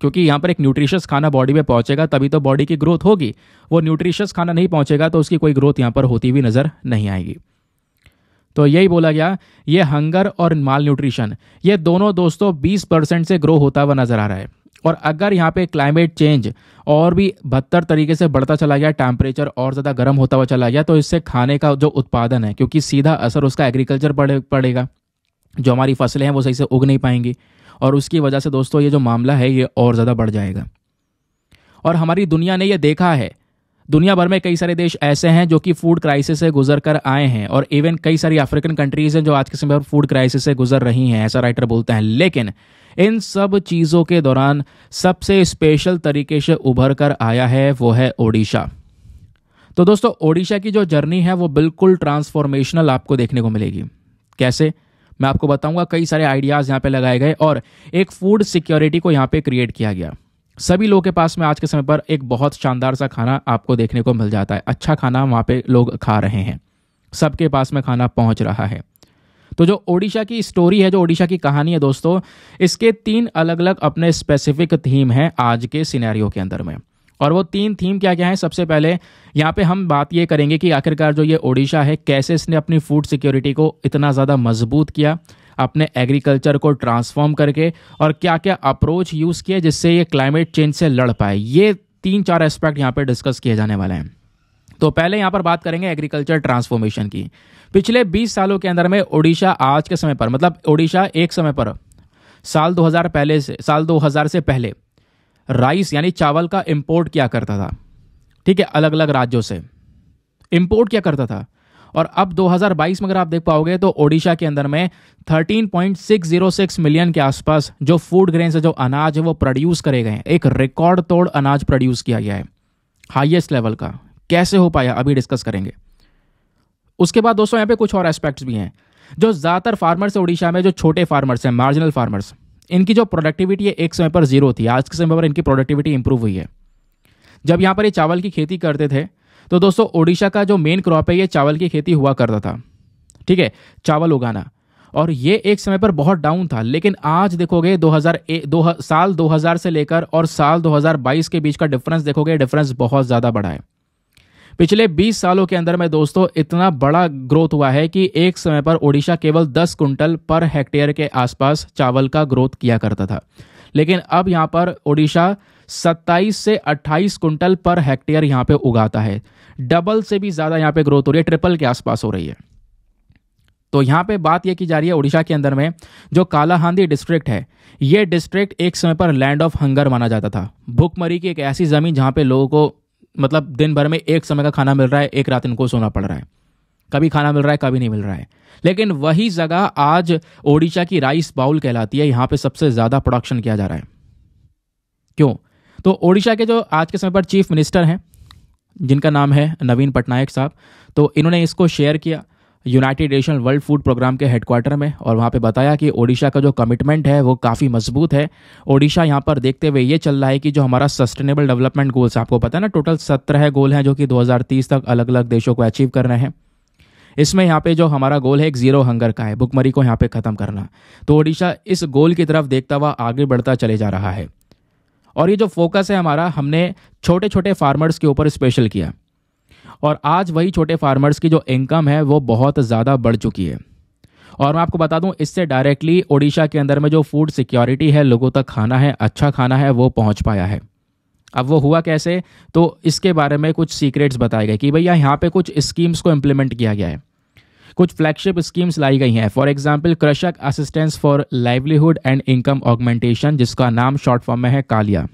क्योंकि यहाँ पर एक न्यूट्रिशियस खाना बॉडी में पहुँचेगा तभी तो बॉडी की ग्रोथ होगी वो न्यूट्रिशियस खाना नहीं पहुँचेगा तो उसकी कोई ग्रोथ यहाँ पर होती हुई नज़र नहीं आएगी तो यही बोला गया ये हंगर और माल न्यूट्रिशन ये दोनों दोस्तों 20 परसेंट से ग्रो होता हुआ नज़र आ रहा है और अगर यहाँ पे क्लाइमेट चेंज और भी बदतर तरीके से बढ़ता चला गया टेम्परेचर और ज़्यादा गर्म होता हुआ चला गया तो इससे खाने का जो उत्पादन है क्योंकि सीधा असर उसका एग्रीकल्चर पड़े पड़ेगा जो हमारी फसलें हैं वो सही से उग नहीं पाएंगी और उसकी वजह से दोस्तों ये जो मामला है ये और ज़्यादा बढ़ जाएगा और हमारी दुनिया ने यह देखा है दुनिया भर में कई सारे देश ऐसे हैं जो कि फूड क्राइसिस से गुजर कर आए हैं और इवन कई सारी अफ्रीकन कंट्रीज़ हैं जो आज के समय पर फूड क्राइसिस से गुजर रही हैं ऐसा राइटर बोलता है लेकिन इन सब चीज़ों के दौरान सबसे स्पेशल तरीके से उभर कर आया है वो है ओडिशा तो दोस्तों ओडिशा की जो जर्नी है वो बिल्कुल ट्रांसफॉर्मेशनल आपको देखने को मिलेगी कैसे मैं आपको बताऊंगा कई सारे आइडियाज़ यहाँ पे लगाए गए और एक फूड सिक्योरिटी को यहाँ पे क्रिएट किया गया सभी लोगों के पास में आज के समय पर एक बहुत शानदार सा खाना आपको देखने को मिल जाता है अच्छा खाना वहाँ पे लोग खा रहे हैं सबके पास में खाना पहुँच रहा है तो जो ओडिशा की स्टोरी है जो ओडिशा की कहानी है दोस्तों इसके तीन अलग अलग अपने स्पेसिफिक थीम हैं आज के सिनेरियो के अंदर में और वो तीन थीम क्या क्या हैं सबसे पहले यहाँ पे हम बात ये करेंगे कि आखिरकार जो ये ओडिशा है कैसे इसने अपनी फूड सिक्योरिटी को इतना ज़्यादा मजबूत किया अपने एग्रीकल्चर को ट्रांसफॉर्म करके और क्या क्या अप्रोच यूज़ किए जिससे ये क्लाइमेट चेंज से लड़ पाए ये तीन चार एस्पेक्ट यहाँ पर डिस्कस किए जाने वाले हैं तो पहले यहाँ पर बात करेंगे एग्रीकल्चर ट्रांसफॉर्मेशन की पिछले 20 सालों के अंदर में ओडिशा आज के समय पर मतलब ओडिशा एक समय पर साल 2000 पहले से साल 2000 से पहले राइस यानी चावल का इम्पोर्ट किया करता था ठीक है अलग अलग राज्यों से इम्पोर्ट किया करता था और अब 2022 में अगर आप देख पाओगे तो ओडिशा के अंदर में 13.606 मिलियन के आसपास जो फूड ग्रेन से जो अनाज है वो प्रोड्यूस करे गए एक रिकॉर्ड तोड़ अनाज प्रोड्यूस किया गया है हाईएस्ट लेवल का कैसे हो पाया अभी डिस्कस करेंगे उसके बाद दोस्तों यहाँ पे कुछ और एस्पेक्ट्स भी हैं जो ज़्यादातर फार्मर्स है ओडिशा में जो छोटे फार्मर्स हैं मार्जिनल फार्मर्स इनकी जो प्रोडक्टिविटी है एक समय पर जीरो थी आज के समय पर इनकी प्रोडक्टिविटी इंप्रूव हुई है जब यहाँ पर ये चावल की खेती करते थे तो दोस्तों ओडिशा का जो मेन क्रॉप है ये चावल की खेती हुआ करता था ठीक है चावल उगाना और ये एक समय पर बहुत डाउन था लेकिन आज देखोगे 2000 दो साल 2000 से लेकर और साल 2022 के बीच का डिफरेंस देखोगे डिफरेंस बहुत ज़्यादा बढ़ा है पिछले 20 सालों के अंदर में दोस्तों इतना बड़ा ग्रोथ हुआ है कि एक समय पर ओडिशा केवल 10 कुंटल पर हेक्टेयर के आसपास चावल का ग्रोथ किया करता था लेकिन अब यहाँ पर ओडिशा 27 से 28 कुंटल पर हेक्टेयर यहाँ पे उगाता है डबल से भी ज़्यादा यहाँ पे ग्रोथ हो रही है ट्रिपल के आसपास हो रही है तो यहाँ पे बात यह की जा रही है ओडिशा के अंदर में जो कालाहांडी डिस्ट्रिक्ट है ये डिस्ट्रिक्ट एक समय पर लैंड ऑफ हंगर माना जाता था भूखमरी की एक ऐसी ज़मीन जहाँ पे लोगों को मतलब दिन भर में एक समय का खाना मिल रहा है एक रात इनको सोना पड़ रहा है कभी खाना मिल रहा है कभी नहीं मिल रहा है लेकिन वही जगह आज ओडिशा की राइस बाउल कहलाती है यहां पे सबसे ज़्यादा प्रोडक्शन किया जा रहा है क्यों तो ओडिशा के जो आज के समय पर चीफ मिनिस्टर हैं जिनका नाम है नवीन पटनायक साहब तो इन्होंने इसको शेयर किया United Nation World Food Programme के हेडक्वार्टर में और वहाँ पे बताया कि ओडिशा का जो कमिटमेंट है वो काफ़ी मजबूत है ओडिशा यहाँ पर देखते हुए ये चल रहा है कि जो हमारा सस्टेनेबल डेवलपमेंट गोल्स आपको पता है ना टोटल सत्रह गोल हैं जो कि 2030 तक अलग अलग देशों को अचीव रहे हैं इसमें यहाँ पे जो हमारा गोल है एक जीरो हंगर का है भुखमरी को यहाँ पे ख़त्म करना तो ओडिशा इस गोल की तरफ देखता हुआ आगे बढ़ता चले जा रहा है और ये जो फोकस है हमारा हमने छोटे छोटे फार्मर्स के ऊपर स्पेशल किया और आज वही छोटे फार्मर्स की जो इनकम है वो बहुत ज़्यादा बढ़ चुकी है और मैं आपको बता दूं इससे डायरेक्टली ओडिशा के अंदर में जो फूड सिक्योरिटी है लोगों तक खाना है अच्छा खाना है वो पहुंच पाया है अब वो हुआ कैसे तो इसके बारे में कुछ सीक्रेट्स बताए गए कि भैया यहाँ पे कुछ स्कीम्स को इम्प्लीमेंट किया गया है कुछ फ्लैगशिप स्कीम्स लाई गई हैं for example Krushak assistance for livelihood and income augmentation जिसका नाम शॉर्ट फॉर्म में है कालिया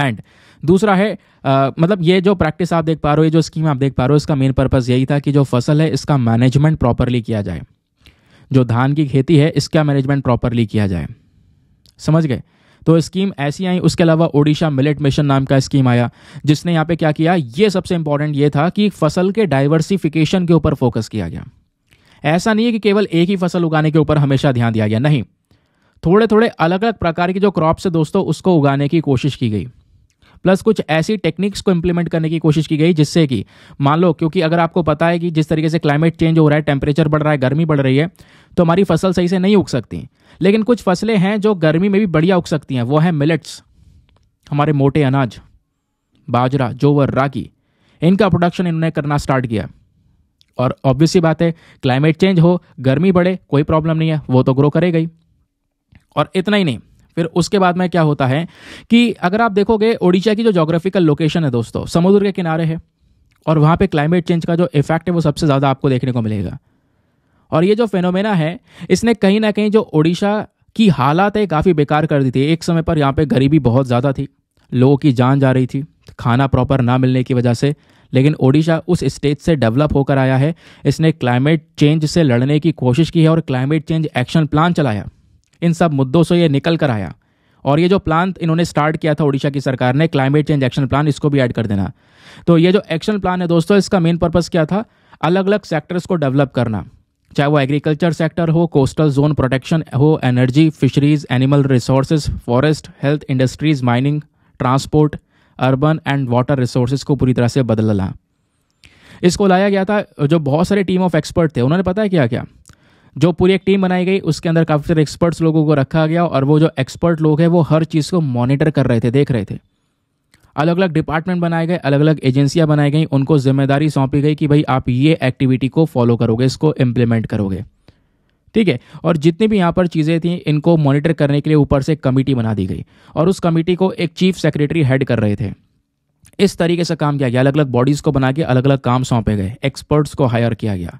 एंड दूसरा है आ, मतलब ये जो प्रैक्टिस आप देख पा रहे हो ये जो स्कीम आप देख पा रहे हो इसका मेन पर्पज़ यही था कि जो फसल है इसका मैनेजमेंट प्रॉपरली किया जाए जो धान की खेती है इसका मैनेजमेंट प्रॉपरली किया जाए समझ गए तो स्कीम ऐसी आई उसके अलावा ओडिशा मिलेट मिशन नाम का स्कीम आया जिसने यहाँ पे क्या किया ये सबसे इंपॉर्टेंट ये था कि फसल के डाइवर्सिफिकेशन के ऊपर फोकस किया गया ऐसा नहीं है कि केवल एक ही फसल उगाने के ऊपर हमेशा ध्यान दिया गया नहीं थोड़े थोड़े अलग अलग प्रकार की जो क्रॉप्स है दोस्तों उसको उगाने की कोशिश की गई प्लस कुछ ऐसी टेक्निक्स को इंप्लीमेंट करने की कोशिश की गई जिससे कि मान लो क्योंकि अगर आपको पता है कि जिस तरीके से क्लाइमेट चेंज हो रहा है टेम्परेचर बढ़ रहा है गर्मी बढ़ रही है तो हमारी फसल सही से नहीं उग सकती लेकिन कुछ फसलें हैं जो गर्मी में भी बढ़िया उग सकती हैं वो हैं मिलेट्स हमारे मोटे अनाज बाजरा जोवर रागी इनका प्रोडक्शन इन्होंने करना स्टार्ट किया और ऑब्वियसली बात है क्लाइमेट चेंज हो गर्मी बढ़े कोई प्रॉब्लम नहीं है वो तो ग्रो करेगा ही और इतना ही नहीं फिर उसके बाद में क्या होता है कि अगर आप देखोगे ओडिशा की जो जोग्राफिकल लोकेशन है दोस्तों समुद्र के किनारे है और वहाँ पे क्लाइमेट चेंज का जो इफेक्ट है वो सबसे ज़्यादा आपको देखने को मिलेगा और ये जो फेनोमेना है इसने कहीं ना कहीं जो ओडिशा की हालात है काफ़ी बेकार कर दी थी एक समय पर यहाँ पे गरीबी बहुत ज़्यादा थी लोगों की जान जा रही थी खाना प्रॉपर ना मिलने की वजह से लेकिन ओडिशा उस स्टेज से डेवलप होकर आया है इसने क्लाइमेट चेंज से लड़ने की कोशिश की है और क्लाइमेट चेंज एक्शन प्लान चलाया इन सब मुद्दों से ये निकल कर आया और ये जो प्लान इन्होंने स्टार्ट किया था ओडिशा की सरकार ने क्लाइमेट चेंज एक्शन प्लान इसको भी ऐड कर देना तो ये जो एक्शन प्लान है दोस्तों इसका मेन पर्पस क्या था अलग अलग सेक्टर्स को डेवलप करना चाहे वो एग्रीकल्चर सेक्टर हो कोस्टल जोन प्रोटेक्शन हो energy fisheries animal resources forest health industries mining transport urban and water resources को पूरी तरह से बदलना इसको लाया गया था जो बहुत सारे टीम ऑफ एक्सपर्ट थे उन्होंने पता है क्या क्या जो पूरी एक टीम बनाई गई उसके अंदर काफ़ी सारे एक्सपर्ट्स लोगों को रखा गया और वो जो एक्सपर्ट लोग हैं वो हर चीज़ को मॉनिटर कर रहे थे देख रहे थे अलग अलग डिपार्टमेंट बनाए गए अलग अलग एजेंसियाँ बनाई गई उनको जिम्मेदारी सौंपी गई कि भाई आप ये एक्टिविटी को फॉलो करोगे इसको इम्प्लीमेंट करोगे ठीक है और जितनी भी यहाँ पर चीज़ें थी इनको मॉनिटर करने के लिए ऊपर से कमेटी बना दी गई और उस कमेटी को एक चीफ सेक्रेटरी हेड कर रहे थे इस तरीके से काम किया गया अलग अलग बॉडीज़ को बना के अलग अलग काम सौंपे गए एक्सपर्ट्स को हायर किया गया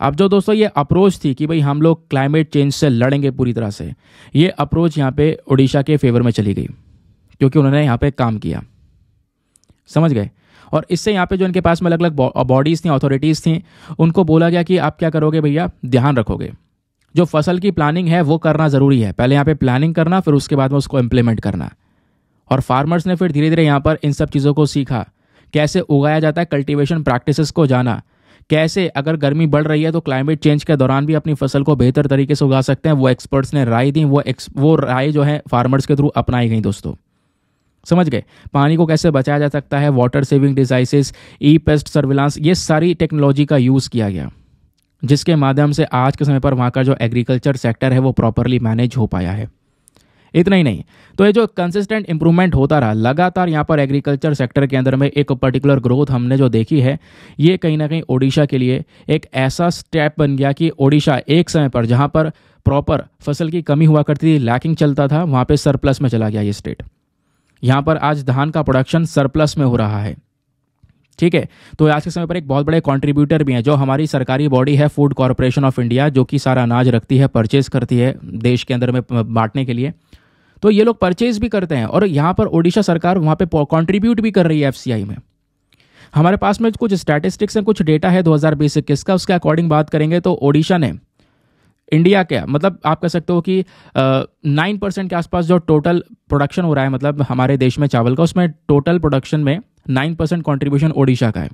अब जो दोस्तों ये अप्रोच थी कि भाई हम लोग क्लाइमेट चेंज से लड़ेंगे पूरी तरह से ये अप्रोच यहाँ पे उड़ीसा के फेवर में चली गई क्योंकि उन्होंने यहाँ पे काम किया समझ गए और इससे यहाँ पे जो इनके पास में अलग अलग बॉडीज़ थी अथॉरिटीज़ थी उनको बोला गया कि आप क्या करोगे भैया ध्यान रखोगे जो फसल की प्लानिंग है वो करना ज़रूरी है पहले यहाँ पे प्लानिंग करना फिर उसके बाद में उसको इम्प्लीमेंट करना और फार्मर्स ने फिर धीरे धीरे यहाँ पर इन सब चीज़ों को सीखा कैसे उगाया जाता है कल्टीवेशन प्रैक्टिसेस को जाना कैसे अगर गर्मी बढ़ रही है तो क्लाइमेट चेंज के दौरान भी अपनी फसल को बेहतर तरीके से उगा सकते हैं वो एक्सपर्ट्स ने राय दी वो वो राय जो है फार्मर्स के थ्रू अपनाई गई दोस्तों समझ गए पानी को कैसे बचाया जा सकता है water saving devices e pest surveillance ये सारी टेक्नोलॉजी का यूज़ किया गया जिसके माध्यम से आज के समय पर वहाँ का जो एग्रीकल्चर सेक्टर है वो प्रॉपरली मैनेज हो पाया है इतना ही नहीं तो ये जो कंसिस्टेंट इंप्रूवमेंट होता रहा लगातार यहाँ पर एग्रीकल्चर सेक्टर के अंदर में एक पर्टिकुलर ग्रोथ हमने जो देखी है ये कहीं ना कहीं ओडिशा के लिए एक ऐसा स्टेप बन गया कि ओडिशा एक समय पर जहाँ पर प्रॉपर फसल की कमी हुआ करती थी लैकिंग चलता था वहाँ पर सरप्लस में चला गया ये स्टेट यहाँ पर आज धान का प्रोडक्शन सरप्लस में हो रहा है ठीक है तो आज के समय पर एक बहुत बड़े कंट्रीब्यूटर भी हैं जो हमारी सरकारी बॉडी है फूड कॉरपोरेशन ऑफ इंडिया जो कि सारा अनाज रखती है परचेज करती है देश के अंदर में बांटने के लिए तो ये लोग परचेज भी करते हैं और यहाँ पर ओडिशा सरकार वहाँ पे कॉन्ट्रीब्यूट भी कर रही है एफ में हमारे पास में कुछ स्टैटिस्टिक्स हैं कुछ डेटा है दो हज़ार बीस इक्कीस का उसके अकॉर्डिंग बात करेंगे तो ओडिशा ने इंडिया के मतलब आप कह सकते हो कि नाइन परसेंट के आसपास जो टोटल प्रोडक्शन हो रहा है मतलब हमारे देश में चावल का उसमें टोटल प्रोडक्शन में नाइन परसेंट कॉन्ट्रीब्यूशन ओडिशा का है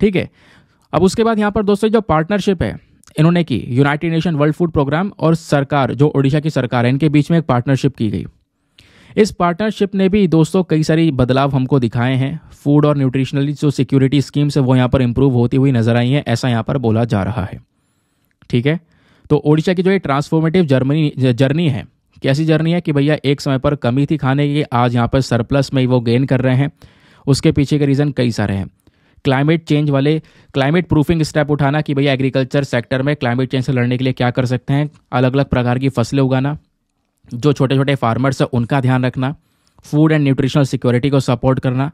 ठीक है अब उसके बाद यहाँ पर दोस्तों जो पार्टनरशिप है इन्होंने की United Nation World Food Programme और सरकार जो ओडिशा की सरकार है इनके बीच में एक पार्टनरशिप की गई इस पार्टनरशिप ने भी दोस्तों कई सारी बदलाव हमको दिखाए हैं फूड और न्यूट्रिशनली जो सिक्योरिटी स्कीम्स है वो यहाँ पर इम्प्रूव होती हुई नजर आई हैं ऐसा यहाँ पर बोला जा रहा है ठीक है तो ओडिशा की जो ये ट्रांसफॉर्मेटिव जर्मनी जर्नी है कैसी जर्नी है कि भैया एक समय पर कमी थी खाने की आज यहाँ पर सरप्लस में वो गेन कर रहे हैं उसके पीछे के रीज़न कई सारे हैं क्लाइमेट चेंज वाले क्लाइमेट प्रूफिंग स्टेप उठाना कि भैया एग्रीकल्चर सेक्टर में क्लाइमेट चेंज से लड़ने के लिए क्या कर सकते हैं अलग अलग प्रकार की फसलें उगाना जो छोटे छोटे फार्मर्स हैं उनका ध्यान रखना फूड एंड न्यूट्रिशनल सिक्योरिटी को सपोर्ट करना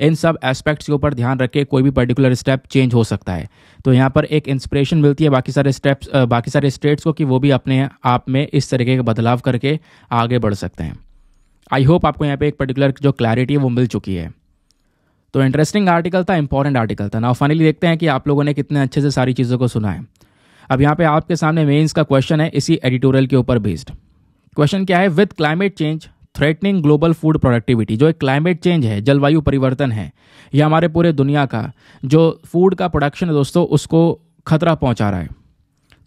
इन सब एस्पेक्ट्स के ऊपर ध्यान रख के कोई भी पर्टिकुलर स्टेप चेंज हो सकता है तो यहाँ पर एक इंस्पिरेशन मिलती है बाकी सारे स्टेप्स बाकी सारे स्टेट्स को कि वो भी अपने आप में इस तरीके का बदलाव करके आगे बढ़ सकते हैं आई होप आपको यहाँ पे एक पर्टिकुलर जो क्लैरिटी है वो मिल चुकी है तो इंटरेस्टिंग आर्टिकल था इंपॉर्टेंट आर्टिकल था ना फाइनली देखते हैं कि आप लोगों ने कितने अच्छे से सारी चीज़ों को सुना है अब यहाँ पे आपके सामने मेन्स का क्वेश्चन है इसी एडिटोरियल के ऊपर बेस्ड क्वेश्चन क्या है with climate change threatening global food productivity जो एक क्लाइमेट चेंज है जलवायु परिवर्तन है या हमारे पूरे दुनिया का जो फूड का प्रोडक्शन है दोस्तों उसको खतरा पहुंचा रहा है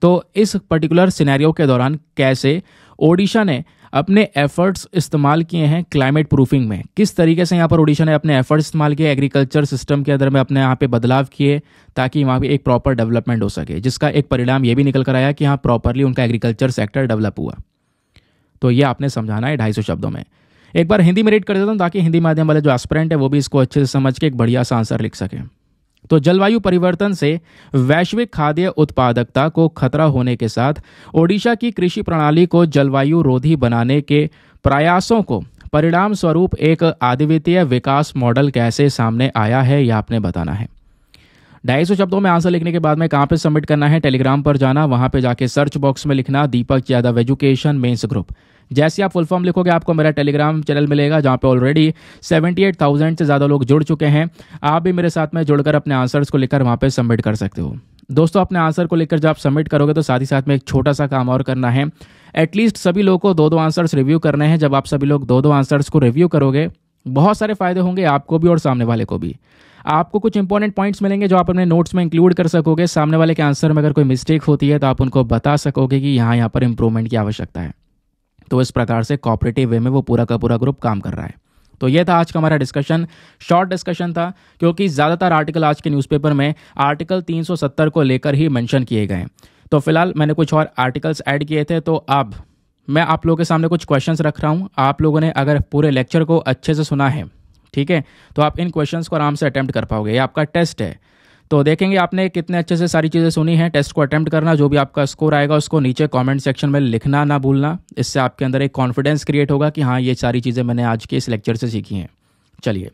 तो इस पर्टिकुलर सिनेरियो के दौरान कैसे ओडिशा ने अपने एफर्ट्स इस्तेमाल किए हैं क्लाइमेट प्रूफिंग में किस तरीके से यहाँ पर ओडिशा ने अपने एफर्ट्स इस्तेमाल किए एग्रीकल्चर सिस्टम के अंदर में अपने यहाँ पे बदलाव किए ताकि वहाँ पे एक प्रॉपर डेवलपमेंट हो सके जिसका एक परिणाम ये भी निकल कर आया कि यहाँ प्रॉपरली उनका एग्रीकल्चर सेक्टर डेवलप हुआ तो ये आपने समझाना है ढाई शब्दों में एक बार हिंदी में रीड कर देता हूँ ताकि हिंदी माध्यम वाले जो एस्परेंट है वो भी इसको अच्छे से समझ के एक बढ़िया सा आंसर लिख सकें तो जलवायु परिवर्तन से वैश्विक खाद्य उत्पादकता को खतरा होने के साथ ओडिशा की कृषि प्रणाली को जलवायु रोधी बनाने के प्रयासों को परिणाम स्वरूप एक आदिवितीय विकास मॉडल कैसे सामने आया है यह आपने बताना है ढाई सौ शब्दों में आंसर लिखने के बाद में कहाँ पे सबमिट करना है टेलीग्राम पर जाना वहां पे जाके सर्च बॉक्स में लिखना Deepak Yadav education mains group जैसे आप फुल फॉर्म लिखोगे आपको मेरा टेलीग्राम चैनल मिलेगा जहाँ पे ऑलरेडी 78,000 से ज़्यादा लोग जुड़ चुके हैं आप भी मेरे साथ में जुड़कर अपने आंसर्स को लेकर वहाँ पर सबमिट कर सकते हो दोस्तों अपने आंसर को लेकर जब आप सबमिट करोगे तो साथ ही साथ में एक छोटा सा काम और करना है एटलीस्ट सभी लोगों को दो दो आंसर्स रिव्यू करने हैं जब आप सभी लोग दो दो आंसर्स को रिव्यू करोगे बहुत सारे फायदे होंगे आपको भी और सामने वाले को भी आपको कुछ इंपॉर्टेंट पॉइंट्स मिलेंगे जो आप अपने नोट्स में इंक्लूड कर सकोगे सामने वाले के आंसर में अगर कोई मिस्टेक होती है तो आप उनको बता सकोगे कि यहाँ यहाँ पर इंप्रूवमेंट की आवश्यकता है तो इस प्रकार से कॉपरेटिव वे में वो पूरा का पूरा ग्रुप काम कर रहा है तो ये था आज का हमारा डिस्कशन शॉर्ट डिस्कशन था क्योंकि ज़्यादातर आर्टिकल आज के न्यूज़पेपर में आर्टिकल 370 को लेकर ही मेंशन किए गए तो फिलहाल मैंने कुछ और आर्टिकल्स ऐड किए थे तो अब मैं आप लोगों के सामने कुछ क्वेश्चंस रख रहा हूँ आप लोगों ने अगर पूरे लेक्चर को अच्छे से सुना है ठीक है तो आप इन क्वेश्चंस को आराम से अटैम्प्ट कर पाओगे ये आपका टेस्ट है तो देखेंगे आपने कितने अच्छे से सारी चीज़ें सुनी हैं टेस्ट को अटैम्प्ट करना जो भी आपका स्कोर आएगा उसको नीचे कमेंट सेक्शन में लिखना ना भूलना इससे आपके अंदर एक कॉन्फिडेंस क्रिएट होगा कि हाँ ये सारी चीज़ें मैंने आज के इस लेक्चर से सीखी हैं चलिए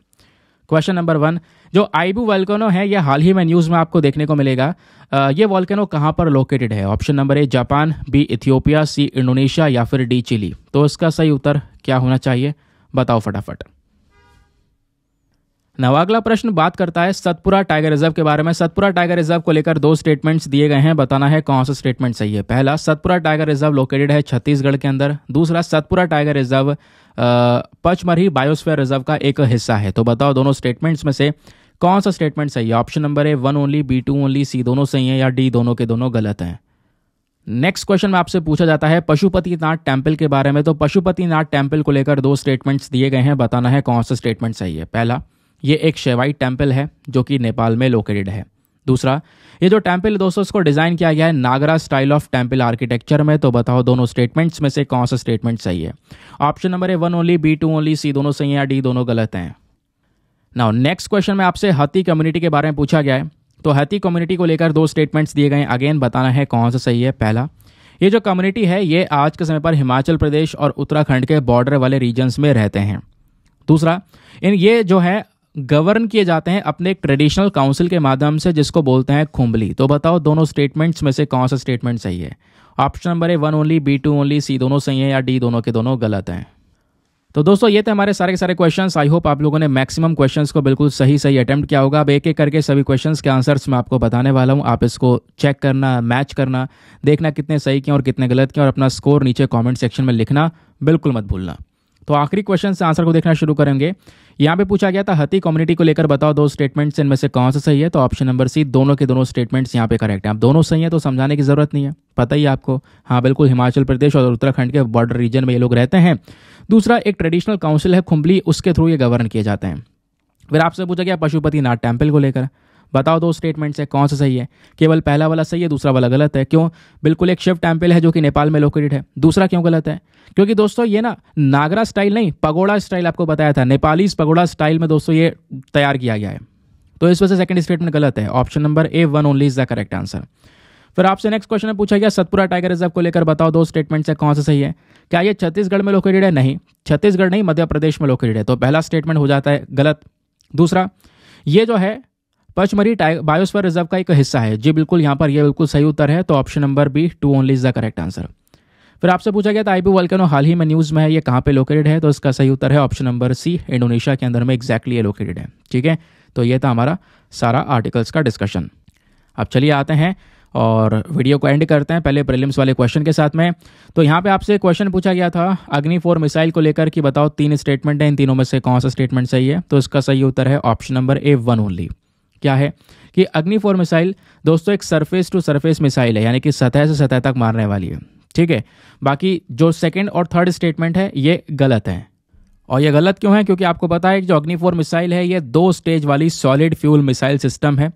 क्वेश्चन नंबर वन जो आईबू वॉल्केनो है ये हाल ही में न्यूज़ में आपको देखने को मिलेगा आ, ये वॉल्केनो कहाँ पर लोकेटेड है option number A Japan B Ethiopia C Indonesia या फिर डी चिली तो इसका सही उत्तर क्या होना चाहिए बताओ फटाफट नवागला अगला प्रश्न बात करता है सतपुरा टाइगर रिजर्व के बारे में सतपुरा टाइगर रिजर्व को लेकर दो स्टेटमेंट्स दिए गए हैं बताना है कौन सा स्टेटमेंट सही है पहला सतपुरा टाइगर रिजर्व लोकेटेड है छत्तीसगढ़ के अंदर दूसरा Satpura tiger reserve Pachmarhi biosphere reserve का एक हिस्सा है तो बताओ दोनों स्टेटमेंट्स में से कौन सा स्टेटमेंट सही है option number A one only B two only C दोनों सही है या डी दोनों के दोनों गलत हैं नेक्स्ट क्वेश्चन में आपसे पूछा जाता है पशुपतिनाथ टेम्पल के बारे में तो पशुपतिनाथ टेम्पल को लेकर दो स्टेटमेंट्स दिए गए हैं बताना है कौन सा स्टेटमेंट सही है पहला ये एक शेवाइट टेम्पल है जो कि नेपाल में लोकेटेड है दूसरा ये जो टेम्पल है दोस्तों इसको डिज़ाइन किया गया है Nagara style of temple architecture में तो बताओ दोनों स्टेटमेंट्स में से कौन सा स्टेटमेंट सही है option number A one only B two only C दोनों सही है डी दोनों गलत हैं नाउ नेक्स्ट क्वेश्चन में आपसे हती कम्युनिटी के बारे में पूछा गया है तो हथी कम्युनिटी को लेकर दो स्टेटमेंट्स दिए गए अगेन बताना है कौन सा सही है पहला ये जो कम्युनिटी है ये आज के समय पर हिमाचल प्रदेश और उत्तराखंड के बॉर्डर वाले रीजन्स में रहते हैं दूसरा इन ये जो है गवर्न किए जाते हैं अपने एक ट्रेडिशनल काउंसिल के माध्यम से जिसको बोलते हैं खुम्बली तो बताओ दोनों स्टेटमेंट्स में से कौन सा स्टेटमेंट सही है option number A one only B two only C दोनों सही है या डी दोनों के दोनों गलत हैं तो दोस्तों ये थे हमारे सारे के सारे क्वेश्चंस आई होप आप लोगों ने मैक्सिमम क्वेश्चंस को बिल्कुल सही सही अटेम्प्ट किया होगा अब एक एक करके सभी क्वेश्चंस के आंसर्स मैं आपको बताने वाला हूँ आप इसको चेक करना मैच करना देखना कितने सही किए और कितने गलत किए और अपना स्कोर नीचे कॉमेंट सेक्शन में लिखना बिल्कुल मत भूलना तो आखिरी क्वेश्चन से आंसर को देखना शुरू करेंगे यहाँ पे पूछा गया था हती कम्युनिटी को लेकर बताओ दो स्टेटमेंट्स इनमें से कौन सा सही है तो ऑप्शन नंबर सी दोनों के दोनों स्टेटमेंट्स यहाँ पे करेक्ट हैं आप दोनों सही हैं तो समझाने की जरूरत नहीं है पता ही आपको हाँ बिल्कुल हिमाचल प्रदेश और उत्तराखंड के बॉर्डर रीजन में ये लोग रहते हैं दूसरा एक ट्रेडिशनल काउंसिल है खुम्बली उसके थ्रू ये गवर्न किए जाते हैं फिर आपसे पूछा गया पशुपति नाथ टेम्पल को लेकर बताओ दो स्टेटमेंट से कौन सा सही है केवल पहला वाला सही है दूसरा वाला गलत है क्यों बिल्कुल एक शिव टेम्पल है जो कि नेपाल में लोकेटेड है दूसरा क्यों गलत है क्योंकि दोस्तों ये ना नागरा स्टाइल नहीं पगोड़ा स्टाइल आपको बताया था नेपाली पगोड़ा स्टाइल में दोस्तों ये तैयार किया गया है तो इस वजह से सेकंड स्टेटमेंट गलत है option number A one only is the correct answer फिर आपसे नेक्स्ट क्वेश्चन में पूछा गया सतपुरा टाइगर रिजर्व को लेकर बताओ दो स्टेटमेंट से कौन सा सही है क्या ये छत्तीसगढ़ में लोकेटेड है नहीं छत्तीसगढ़ नहीं मध्य प्रदेश में लोकेटेड है तो पहला स्टेटमेंट हो जाता है गलत दूसरा ये जो है पचमरी बायोस्फीयर रिजर्व का एक हिस्सा है जी बिल्कुल यहाँ पर यह बिल्कुल सही उत्तर है तो option number B two only is the correct answer फिर आपसे पूछा गया था आईबी वल्कनो हाल ही में न्यूज़ में है ये कहाँ पे लोकेटेड है तो इसका सही उत्तर है ऑप्शन नंबर सी इंडोनेशिया के अंदर में एक्जैक्टली ये लोकेटेड है ठीक है तो ये था हमारा सारा आर्टिकल्स का डिस्कशन अब चलिए आते हैं और वीडियो को एंड करते हैं पहले प्रिलिम्स वाले क्वेश्चन के साथ में तो यहाँ पे आपसे क्वेश्चन पूछा गया था अग्नि फोर मिसाइल को लेकर कि बताओ तीन स्टेटमेंट है इन तीनों में से कौन सा स्टेटमेंट सही है तो इसका सही उत्तर है option number A one only क्या है कि अग्नि फोर मिसाइल दोस्तों एक सरफेस टू सरफेस मिसाइल है यानी कि सतह से सतह तक मारने वाली है ठीक है बाकी जो सेकेंड और थर्ड स्टेटमेंट है ये गलत है और ये गलत क्यों है क्योंकि आपको पता है कि जो अग्नि फोर मिसाइल है ये दो स्टेज वाली सॉलिड फ्यूल मिसाइल सिस्टम है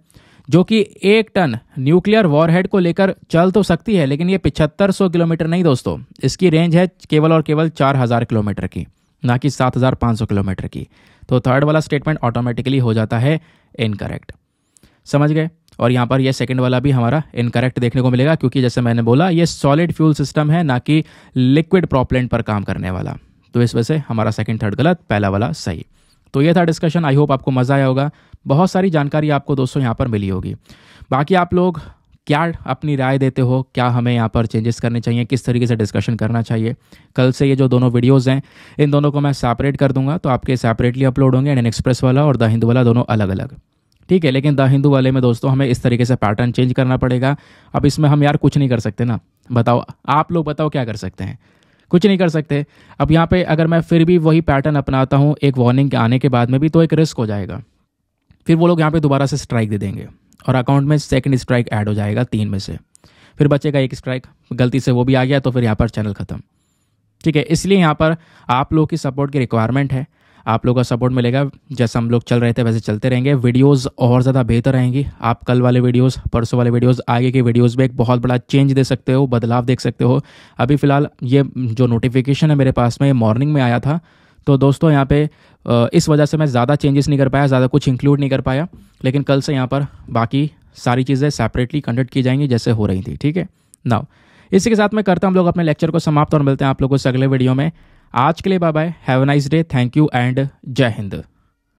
जो कि एक टन न्यूक्लियर वॉरहेड को लेकर चल तो सकती है लेकिन ये पिछहत्तर सौ किलोमीटर नहीं दोस्तों इसकी रेंज है केवल और केवल चार हज़ार किलोमीटर की ना कि सात हज़ार सौ किलोमीटर की तो थर्ड वाला स्टेटमेंट ऑटोमेटिकली हो जाता है इनकरेक्ट समझ गए और यहाँ पर यह सेकंड वाला भी हमारा इनकरेक्ट देखने को मिलेगा क्योंकि जैसे मैंने बोला ये सॉलिड फ्यूल सिस्टम है ना कि लिक्विड प्रॉपलेंट पर काम करने वाला तो इस वजह से हमारा सेकंड थर्ड गलत पहला वाला सही तो ये था डिस्कशन आई होप आपको मज़ा आया होगा बहुत सारी जानकारी आपको दोस्तों यहाँ पर मिली होगी बाकी आप लोग क्या अपनी राय देते हो क्या हमें यहाँ पर चेंजेस करने चाहिए किस तरीके से डिस्कशन करना चाहिए कल से ये जो दोनों वीडियोज़ हैं इन दोनों को मैं सेपरेट कर दूंगा तो आपके सेपरेटली अपलोड होंगे एन एक्सप्रेस वाला और द हिंदू वाला दोनों अलग अलग ठीक है लेकिन द हिंदू वाले में दोस्तों हमें इस तरीके से पैटर्न चेंज करना पड़ेगा अब इसमें हम यार कुछ नहीं कर सकते ना बताओ आप लोग बताओ क्या कर सकते हैं कुछ नहीं कर सकते अब यहाँ पे अगर मैं फिर भी वही पैटर्न अपनाता हूँ एक वार्निंग के आने के बाद में भी तो एक रिस्क हो जाएगा फिर वो लोग यहाँ पे दोबारा से स्ट्राइक दे देंगे और अकाउंट में सेकंड स्ट्राइक ऐड हो जाएगा तीन में से फिर बचेगा एक स्ट्राइक गलती से वो भी आ गया तो फिर यहाँ पर चैनल ख़त्म ठीक है इसलिए यहाँ पर आप लोग की सपोर्ट की रिक्वायरमेंट है आप लोगों का सपोर्ट मिलेगा जैसे हम लोग चल रहे थे वैसे चलते रहेंगे वीडियोस और ज़्यादा बेहतर रहेंगी आप कल वाले वीडियोस परसों वाले वीडियोस आगे के वीडियोस में एक बहुत बड़ा चेंज दे सकते हो बदलाव देख सकते हो अभी फ़िलहाल ये जो नोटिफिकेशन है मेरे पास में ये मॉर्निंग में आया था तो दोस्तों यहाँ पे इस वजह से मैं ज़्यादा चेंजेस नहीं कर पाया ज़्यादा कुछ इंक्लूड नहीं कर पाया लेकिन कल से यहाँ पर बाकी सारी चीज़ें सेपरेटली कंडक्ट की जाएंगी जैसे हो रही थी ठीक है नाउ इसी के साथ मैं करता हम लोग अपने लेक्चर को समाप्त और मिलते हैं आप लोगों से अगले वीडियो में आज के लिए bye bye have nice day thank you and जय हिंद